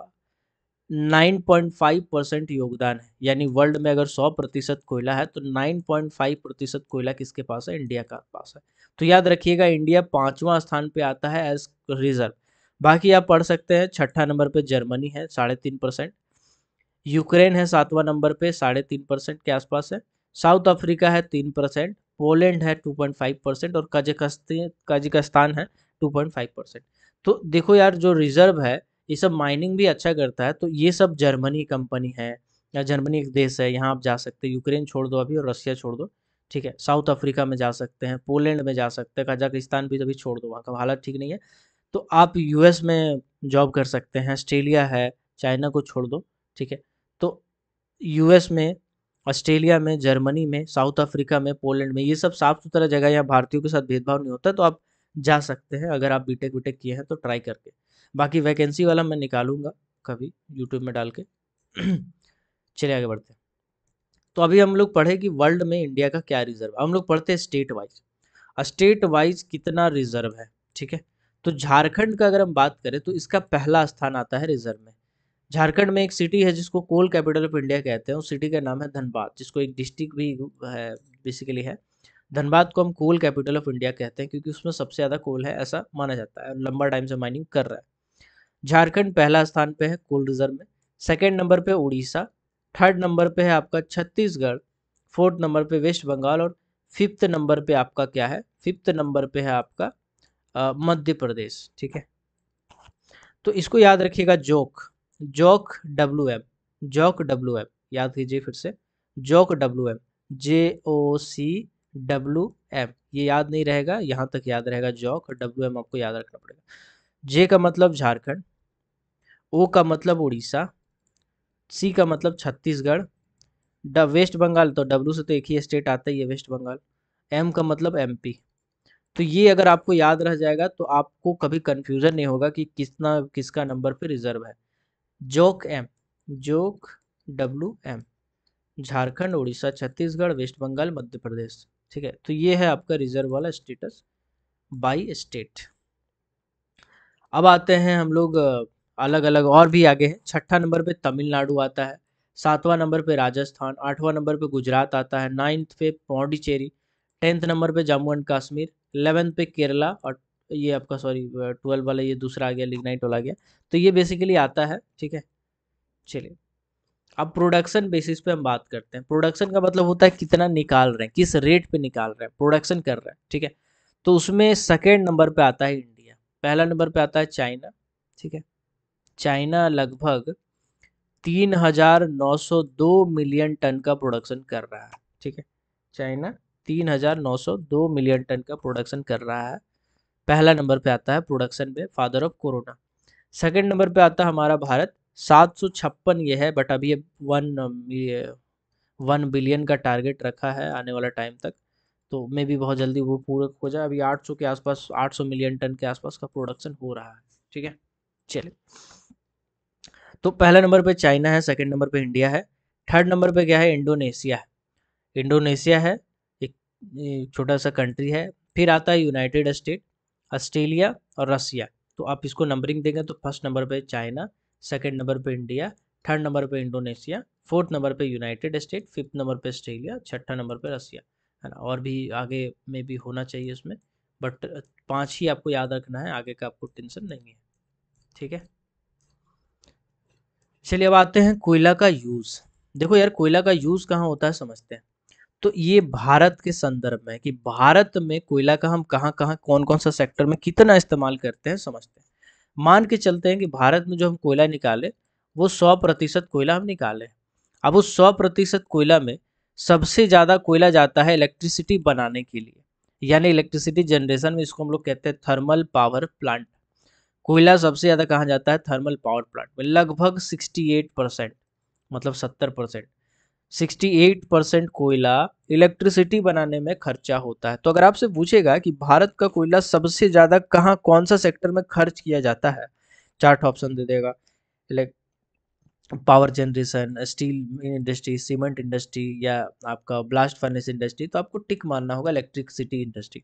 नाइन पॉइंट फाइव परसेंट योगदान है यानी वर्ल्ड में अगर सौ प्रतिशत कोयला है तो नाइन पॉइंट फाइव प्रतिशत कोयला किसके पास है इंडिया का पास है तो याद रखिएगा इंडिया पाँचवा स्थान पे आता है एज रिजर्व बाकी आप पढ़ सकते हैं छठा नंबर पे जर्मनी है साढ़े तीन परसेंट यूक्रेन है सातवां नंबर पे साढ़े तीन परसेंट के आसपास है साउथ अफ्रीका है तीन परसेंट पोलैंड है 2.5 परसेंट और कजाकिस्तान है 2.5 परसेंट तो देखो यार जो रिजर्व है ये सब माइनिंग भी अच्छा करता है तो ये सब जर्मनी कंपनी है या जर्मनी एक देश है यहाँ आप जा सकते हैं यूक्रेन छोड़ दो अभी और रसिया छोड़ दो ठीक है साउथ अफ्रीका में जा सकते हैं पोलैंड में जा सकते हैं कजाकिस्तान भी अभी छोड़ दो वहाँ का हालत ठीक नहीं है तो आप यूएस में जॉब कर सकते हैं ऑस्ट्रेलिया है चाइना को छोड़ दो ठीक है तो यूएस में ऑस्ट्रेलिया में जर्मनी में साउथ अफ्रीका में पोलैंड में ये सब साफ सुथरा जगह यहाँ भारतीयों के साथ भेदभाव नहीं होता तो आप जा सकते हैं अगर आप बीटेक वीटेक किए हैं तो ट्राई करके बाकी वैकेंसी वाला मैं निकालूंगा कभी यूट्यूब में डाल के चले आगे बढ़ते हैं तो अभी हम लोग पढ़े कि वर्ल्ड में इंडिया का क्या रिजर्व हम लोग पढ़ते हैं स्टेट वाइज स्टेट वाइज कितना रिजर्व है ठीक है तो झारखंड का अगर हम बात करें तो इसका पहला स्थान आता है रिजर्व में झारखंड में एक सिटी है जिसको कोल कैपिटल ऑफ इंडिया कहते हैं उस सिटी का नाम है धनबाद जिसको एक डिस्ट्रिक्ट भी है बेसिकली है धनबाद को हम कोल कैपिटल ऑफ इंडिया कहते हैं क्योंकि उसमें सबसे ज़्यादा कोल है ऐसा माना जाता है लंबा टाइम से माइनिंग कर रहा है झारखंड पहला स्थान पे है कोल रिजर्व में सेकेंड नंबर पे उड़ीसा थर्ड नंबर पे है आपका छत्तीसगढ़ फोर्थ नंबर पे वेस्ट बंगाल और फिफ्थ नंबर पे आपका क्या है फिफ्थ नंबर पे है आपका मध्य प्रदेश ठीक है तो इसको याद रखिएगा joke jock W M jock W M याद कीजिए फिर से jock W M J O C W M ये याद नहीं रहेगा यहाँ तक याद रहेगा जॉक डब्ल्यू एम आपको याद रखना पड़ेगा जे का मतलब झारखंड ओ का मतलब उड़ीसा सी का मतलब छत्तीसगढ़ ड वेस्ट बंगाल तो डब्ल्यू से तो एक ही स्टेट आता ही है वेस्ट बंगाल एम का मतलब एमपी तो ये अगर आपको याद रह जाएगा तो आपको कभी कन्फ्यूज़न नहीं होगा कि कितना किसका नंबर पे रिजर्व है joke M joke W M Jharkhand Orissa Chhattisgarh West Bengal Madhya Pradesh ठीक है तो ये है आपका रिजर्व वाला स्टेटस बाय स्टेट अब आते हैं हम लोग अलग अलग और भी आगे हैं छठा नंबर पे तमिलनाडु आता है सातवां नंबर पे राजस्थान आठवां नंबर पे गुजरात आता है नाइन्थ पे पौंडीचेरी टेंथ नंबर पे जम्मू एंड कश्मीर इलेवेंथ पे केरला और ये आपका सॉरी ट्वेल्व वाला ये दूसरा आ गया लिग्नाइट वाला आ गया तो ये बेसिकली आता है ठीक है चलिए अब प्रोडक्शन बेसिस पे हम बात करते हैं प्रोडक्शन का मतलब होता है कितना निकाल रहे हैं किस रेट पे निकाल रहे हैं प्रोडक्शन कर रहे हैं ठीक है तो उसमें सेकेंड नंबर पे आता है इंडिया पहला नंबर पे आता है चाइना ठीक है चाइना लगभग तीन हजार नौ सौ दो मिलियन टन का प्रोडक्शन कर रहा है ठीक है चाइना तीन हजार नौ सौ दो मिलियन टन का प्रोडक्शन कर रहा है पहला नंबर पे आता है प्रोडक्शन में father of corona second number पे आता है हमारा भारत सात सौ छप्पन ये है बट अभी ये वन वन बिलियन का टारगेट रखा है आने वाला टाइम तक तो मे भी बहुत जल्दी वो पूरा हो जाए अभी आठ के आसपास आठ मिलियन टन के आसपास का प्रोडक्शन हो रहा है ठीक है चलिए तो पहला नंबर पे चाइना है सेकंड नंबर पे इंडिया है थर्ड नंबर पे क्या है इंडोनेशिया है इंडोनेशिया है एक छोटा सा कंट्री है फिर आता है यूनाइटेड स्टेट ऑस्ट्रेलिया और रसिया तो आप इसको नंबरिंग देंगे तो फर्स्ट नंबर पे चाइना सेकंड नंबर पे इंडिया थर्ड नंबर पे इंडोनेशिया फोर्थ नंबर पे यूनाइटेड स्टेट फिफ्थ नंबर पे ऑस्ट्रेलिया छठा नंबर पे रसिया है ना और भी आगे में भी होना चाहिए उसमें बट पांच ही आपको याद रखना है आगे का आपको टेंशन नहीं है ठीक है चलिए अब आते हैं कोयला का यूज़ देखो यार कोयला का यूज़ कहाँ होता है समझते हैं तो ये भारत के संदर्भ में कि भारत में कोयला का हम कहाँ कहाँ कौन कौन सा सेक्टर में कितना इस्तेमाल करते हैं समझते हैं मान के चलते हैं कि भारत में जो हम कोयला निकाले वो सौ प्रतिशत कोयला हम निकालें अब उस सौ प्रतिशत कोयला में सबसे ज़्यादा कोयला जाता है इलेक्ट्रिसिटी बनाने के लिए यानी इलेक्ट्रिसिटी जनरेशन में इसको हम लोग कहते हैं थर्मल पावर प्लांट कोयला सबसे ज़्यादा कहाँ जाता है थर्मल पावर प्लांट में लगभग सिक्सटी परसेंट मतलब सत्तर परसेंट 68 परसेंट कोयला इलेक्ट्रिसिटी बनाने में खर्चा होता है तो अगर आपसे पूछेगा कि भारत का कोयला सबसे ज़्यादा कहाँ कौन सा सेक्टर में खर्च किया जाता है चार्ट ऑप्शन दे देगा power generation steel industry cement industry या आपका ब्लास्ट फर्नेस इंडस्ट्री तो आपको टिक मानना होगा इलेक्ट्रिसिटी इंडस्ट्री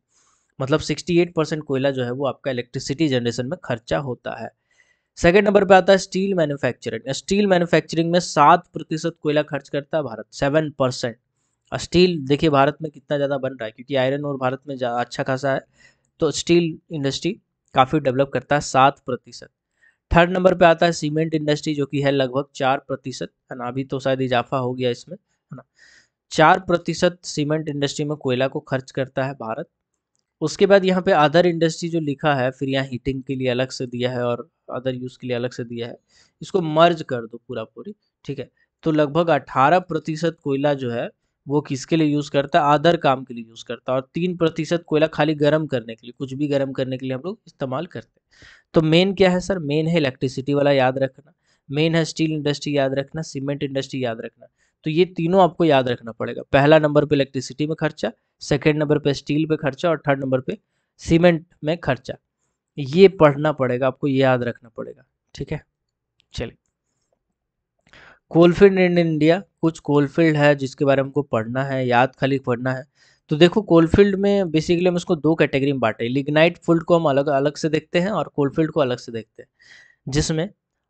मतलब 68 परसेंट कोयला जो है वो आपका इलेक्ट्रिसिटी जनरेशन में खर्चा होता है सेकेंड नंबर पे आता है स्टील मैन्युफैक्चरिंग स्टील मैन्युफैक्चरिंग में सात प्रतिशत कोयला खर्च करता है भारत सेवन परसेंट स्टील देखिए भारत में कितना ज़्यादा बन रहा है क्योंकि आयरन और भारत में अच्छा खासा है तो स्टील इंडस्ट्री काफ़ी डेवलप करता है सात प्रतिशत थर्ड नंबर पे आता है सीमेंट इंडस्ट्री जो कि है लगभग चार प्रतिशत है ना अभी तो शायद इजाफा हो गया इसमें है ना चार प्रतिशत सीमेंट इंडस्ट्री में कोयला को खर्च करता है भारत उसके बाद यहाँ पे अदर इंडस्ट्री जो लिखा है फिर यहाँ हीटिंग के लिए अलग से दिया है और अदर यूज़ के लिए अलग से दिया है इसको मर्ज कर दो पूरा पूरी ठीक है तो लगभग 18 प्रतिशत कोयला जो है वो किसके लिए यूज़ करता है अदर काम के लिए यूज़ करता है और तीन प्रतिशत कोयला खाली गर्म करने के लिए कुछ भी गर्म करने के लिए हम लोग इस्तेमाल करते हैं तो मेन क्या है सर मेन है इलेक्ट्रिसिटी वाला याद रखना मेन है स्टील इंडस्ट्री याद रखना सीमेंट इंडस्ट्री याद रखना तो ये तीनों आपको याद रखना पड़ेगा पहला नंबर पे इलेक्ट्रिसिटी में खर्चा सेकेंड नंबर पे स्टील पे खर्चा और थर्ड नंबर पे सीमेंट में खर्चा ये पढ़ना पड़ेगा आपको ये याद रखना पड़ेगा ठीक है चलिए कोलफील्ड इन इंडिया कुछ कोलफील्ड है जिसके बारे में हमको पढ़ना है याद खाली पढ़ना है तो देखो कोलफील्ड में बेसिकली हम इसको दो कैटेगरी में बांटे लिग्नाइट फील्ड को हम अलग अलग से देखते हैं और कोलफील्ड को अलग से देखते हैं जिसमें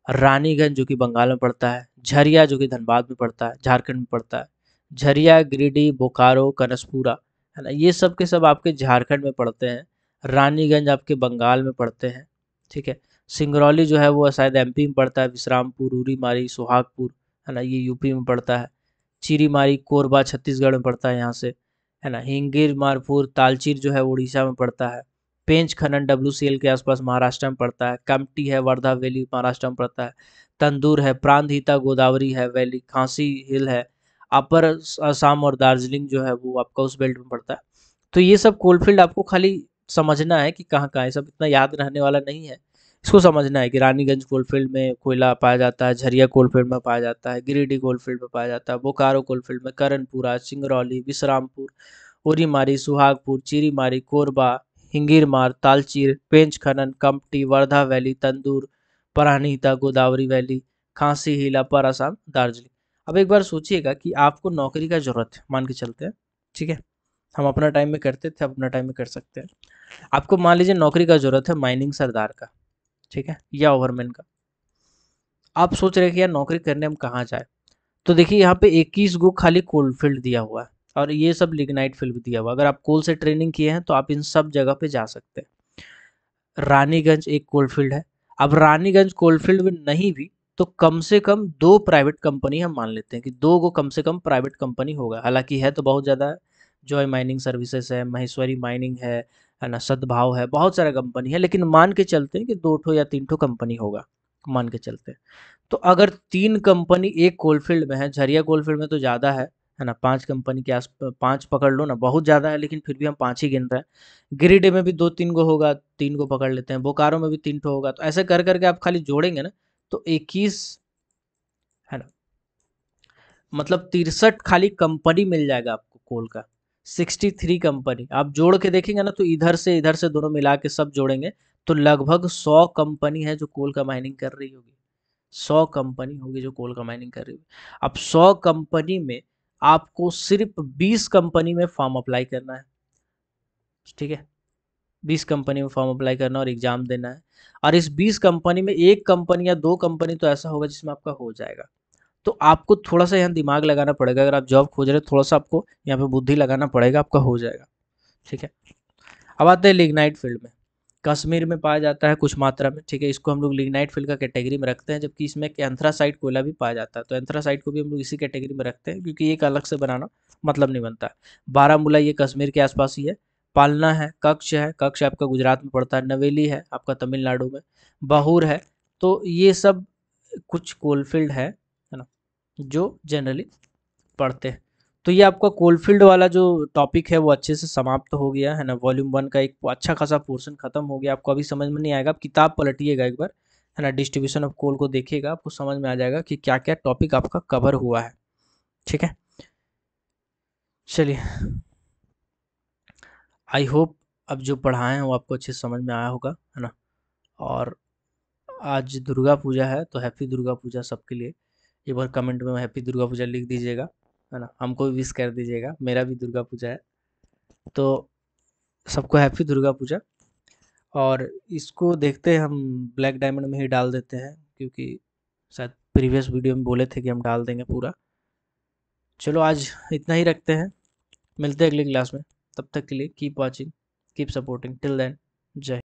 रानीगंज जो कि बंगाल में पड़ता है झरिया जो कि धनबाद में पड़ता है झारखंड में पड़ता है झरिया गिरिडीह बोकारो कनसपुरा है ना ये सब के सब आपके झारखंड में पड़ते हैं रानीगंज आपके बंगाल में पड़ते हैं ठीक है सिंगरौली जो है वो शायद एमपी में पड़ता है विश्रामपुर उरीमारी सुहागपुर है ना ये यूपी में पड़ता है चिरीमारी कोरबा छत्तीसगढ़ में पड़ता है यहाँ से है ना हिंगिर मारपुर तालचीर जो है उड़ीसा में पड़ता है पेंच खनन डब्ल्यू के आसपास महाराष्ट्र में पड़ता है कमटी है वर्धा वैली महाराष्ट्र में पड़ता है तंदूर है प्रांधीता गोदावरी है वैली खांसी हिल है अपर असम और दार्जिलिंग जो है वो आपका उस बेल्ट में पड़ता है तो ये सब कोलफील्ड आपको खाली समझना है कि कहाँ कहाँ है सब इतना याद रहने वाला नहीं है इसको समझना है कि रानीगंज कोलफील्ड में कोयला पाया जाता है झरिया कोलफील्ड में पाया जाता है गिरिडीह कोलफील्ड में पाया जाता है बोकारो कोलफील्ड में करनपुरा सिंगरौली विश्रामपुर उरीमारी सुहागपुर चीरीमारी कोरबा हिंगीरमार तालचीर पेंच खनन कम्पटी वर्धा वैली तंदूर परानीता गोदावरी वैली खांसी हीला पर आसाम दार्जिलिंग अब एक बार सोचिएगा कि आपको नौकरी का ज़रूरत है मान के चलते हैं ठीक है हम अपना टाइम में करते थे अपना टाइम में कर सकते हैं आपको मान लीजिए नौकरी का ज़रूरत है माइनिंग सरदार का ठीक है या ओवरमैन का आप सोच रहे कि यार नौकरी करने हम कहाँ जाए तो देखिए यहाँ पे 21 गो खाली कोल्ड फील्ड दिया हुआ है और ये सब लिग्नाइट फिल्म दिया हुआ अगर आप कोल से ट्रेनिंग किए हैं तो आप इन सब जगह पे जा सकते हैं रानीगंज एक कोल्डफील्ड है अब रानीगंज फील्ड में नहीं भी तो कम से कम दो प्राइवेट कंपनी हम मान लेते हैं कि दो को कम से कम प्राइवेट कंपनी होगा हालांकि है तो बहुत ज़्यादा जॉय माइनिंग सर्विसेज है महेश्वरी माइनिंग है है ना सद्भाव है बहुत सारा कंपनी है लेकिन मान के चलते हैं कि दो ठो या तीन ठो कंपनी होगा मान के चलते हैं तो अगर तीन कंपनी एक कोलफील्ड में है झरिया कोलफील्ड में तो ज़्यादा है है ना पांच कंपनी के आस पांच पकड़ लो ना बहुत ज़्यादा है लेकिन फिर भी हम पांच ही गिन रहे हैं ग्रिड में भी दो तीन गो होगा तीन को पकड़ लेते हैं बोकारो में भी तीन ठो होगा तो ऐसे कर करके आप खाली जोड़ेंगे ना तो इक्कीस है ना मतलब तिरसठ खाली कंपनी मिल जाएगा आपको कोल का सिक्सटी थ्री कंपनी आप जोड़ के देखेंगे ना तो इधर से इधर से दोनों मिला के सब जोड़ेंगे तो लगभग सौ कंपनी है जो कोल का माइनिंग कर रही होगी सौ कंपनी होगी जो कोल का माइनिंग कर रही होगी अब सौ कंपनी में आपको सिर्फ 20 कंपनी में फॉर्म अप्लाई करना है ठीक है 20 कंपनी में फॉर्म अप्लाई करना और एग्ज़ाम देना है और इस 20 कंपनी में एक कंपनी या दो कंपनी तो ऐसा होगा जिसमें आपका हो जाएगा तो आपको थोड़ा सा यहाँ दिमाग लगाना पड़ेगा अगर आप जॉब खोज रहे हो थोड़ा सा आपको यहाँ पे बुद्धि लगाना पड़ेगा आपका हो जाएगा ठीक है अब आते हैं लिग्नाइट फील्ड में कश्मीर में पाया जाता है कुछ मात्रा में ठीक है इसको हम लोग लिग्नाइट फिल का कैटेगरी में रखते हैं जबकि इसमें एंथ्रासाइट कोयला भी पाया जाता है तो एंथ्रासाइट को भी हम लोग इसी कैटेगरी में रखते हैं क्योंकि एक अलग से बनाना मतलब नहीं बनता है बारामूला ये कश्मीर के आसपास ही है पालना है कक्ष है कक्ष आपका गुजरात में पड़ता है नवेली है आपका तमिलनाडु में बाहूर है तो ये सब कुछ कोलफील्ड है है ना जो जनरली पढ़ते हैं तो ये आपका कोलफील्ड वाला जो टॉपिक है वो अच्छे से समाप्त हो गया है ना वॉल्यूम वन का एक अच्छा खासा पोर्शन खत्म हो गया आपको अभी समझ में नहीं आएगा आप किताब पलटिएगा एक बार है ना डिस्ट्रीब्यूशन ऑफ कोल को देखिएगा आपको समझ में आ जाएगा कि क्या क्या टॉपिक आपका कवर हुआ है ठीक है चलिए आई होप अब जो पढ़ाए हैं वो आपको अच्छे समझ में आया होगा है ना और आज दुर्गा पूजा है तो हैप्पी दुर्गा पूजा सबके लिए एक बार कमेंट में हैप्पी दुर्गा पूजा लिख दीजिएगा है ना हमको भी विश कर दीजिएगा मेरा भी दुर्गा पूजा है तो सबको हैप्पी दुर्गा पूजा और इसको देखते हम ब्लैक डायमंड में ही डाल देते हैं क्योंकि शायद प्रीवियस वीडियो में बोले थे कि हम डाल देंगे पूरा चलो आज इतना ही रखते हैं मिलते हैं अगली क्लास में तब तक के लिए keep watching keep supporting till then जय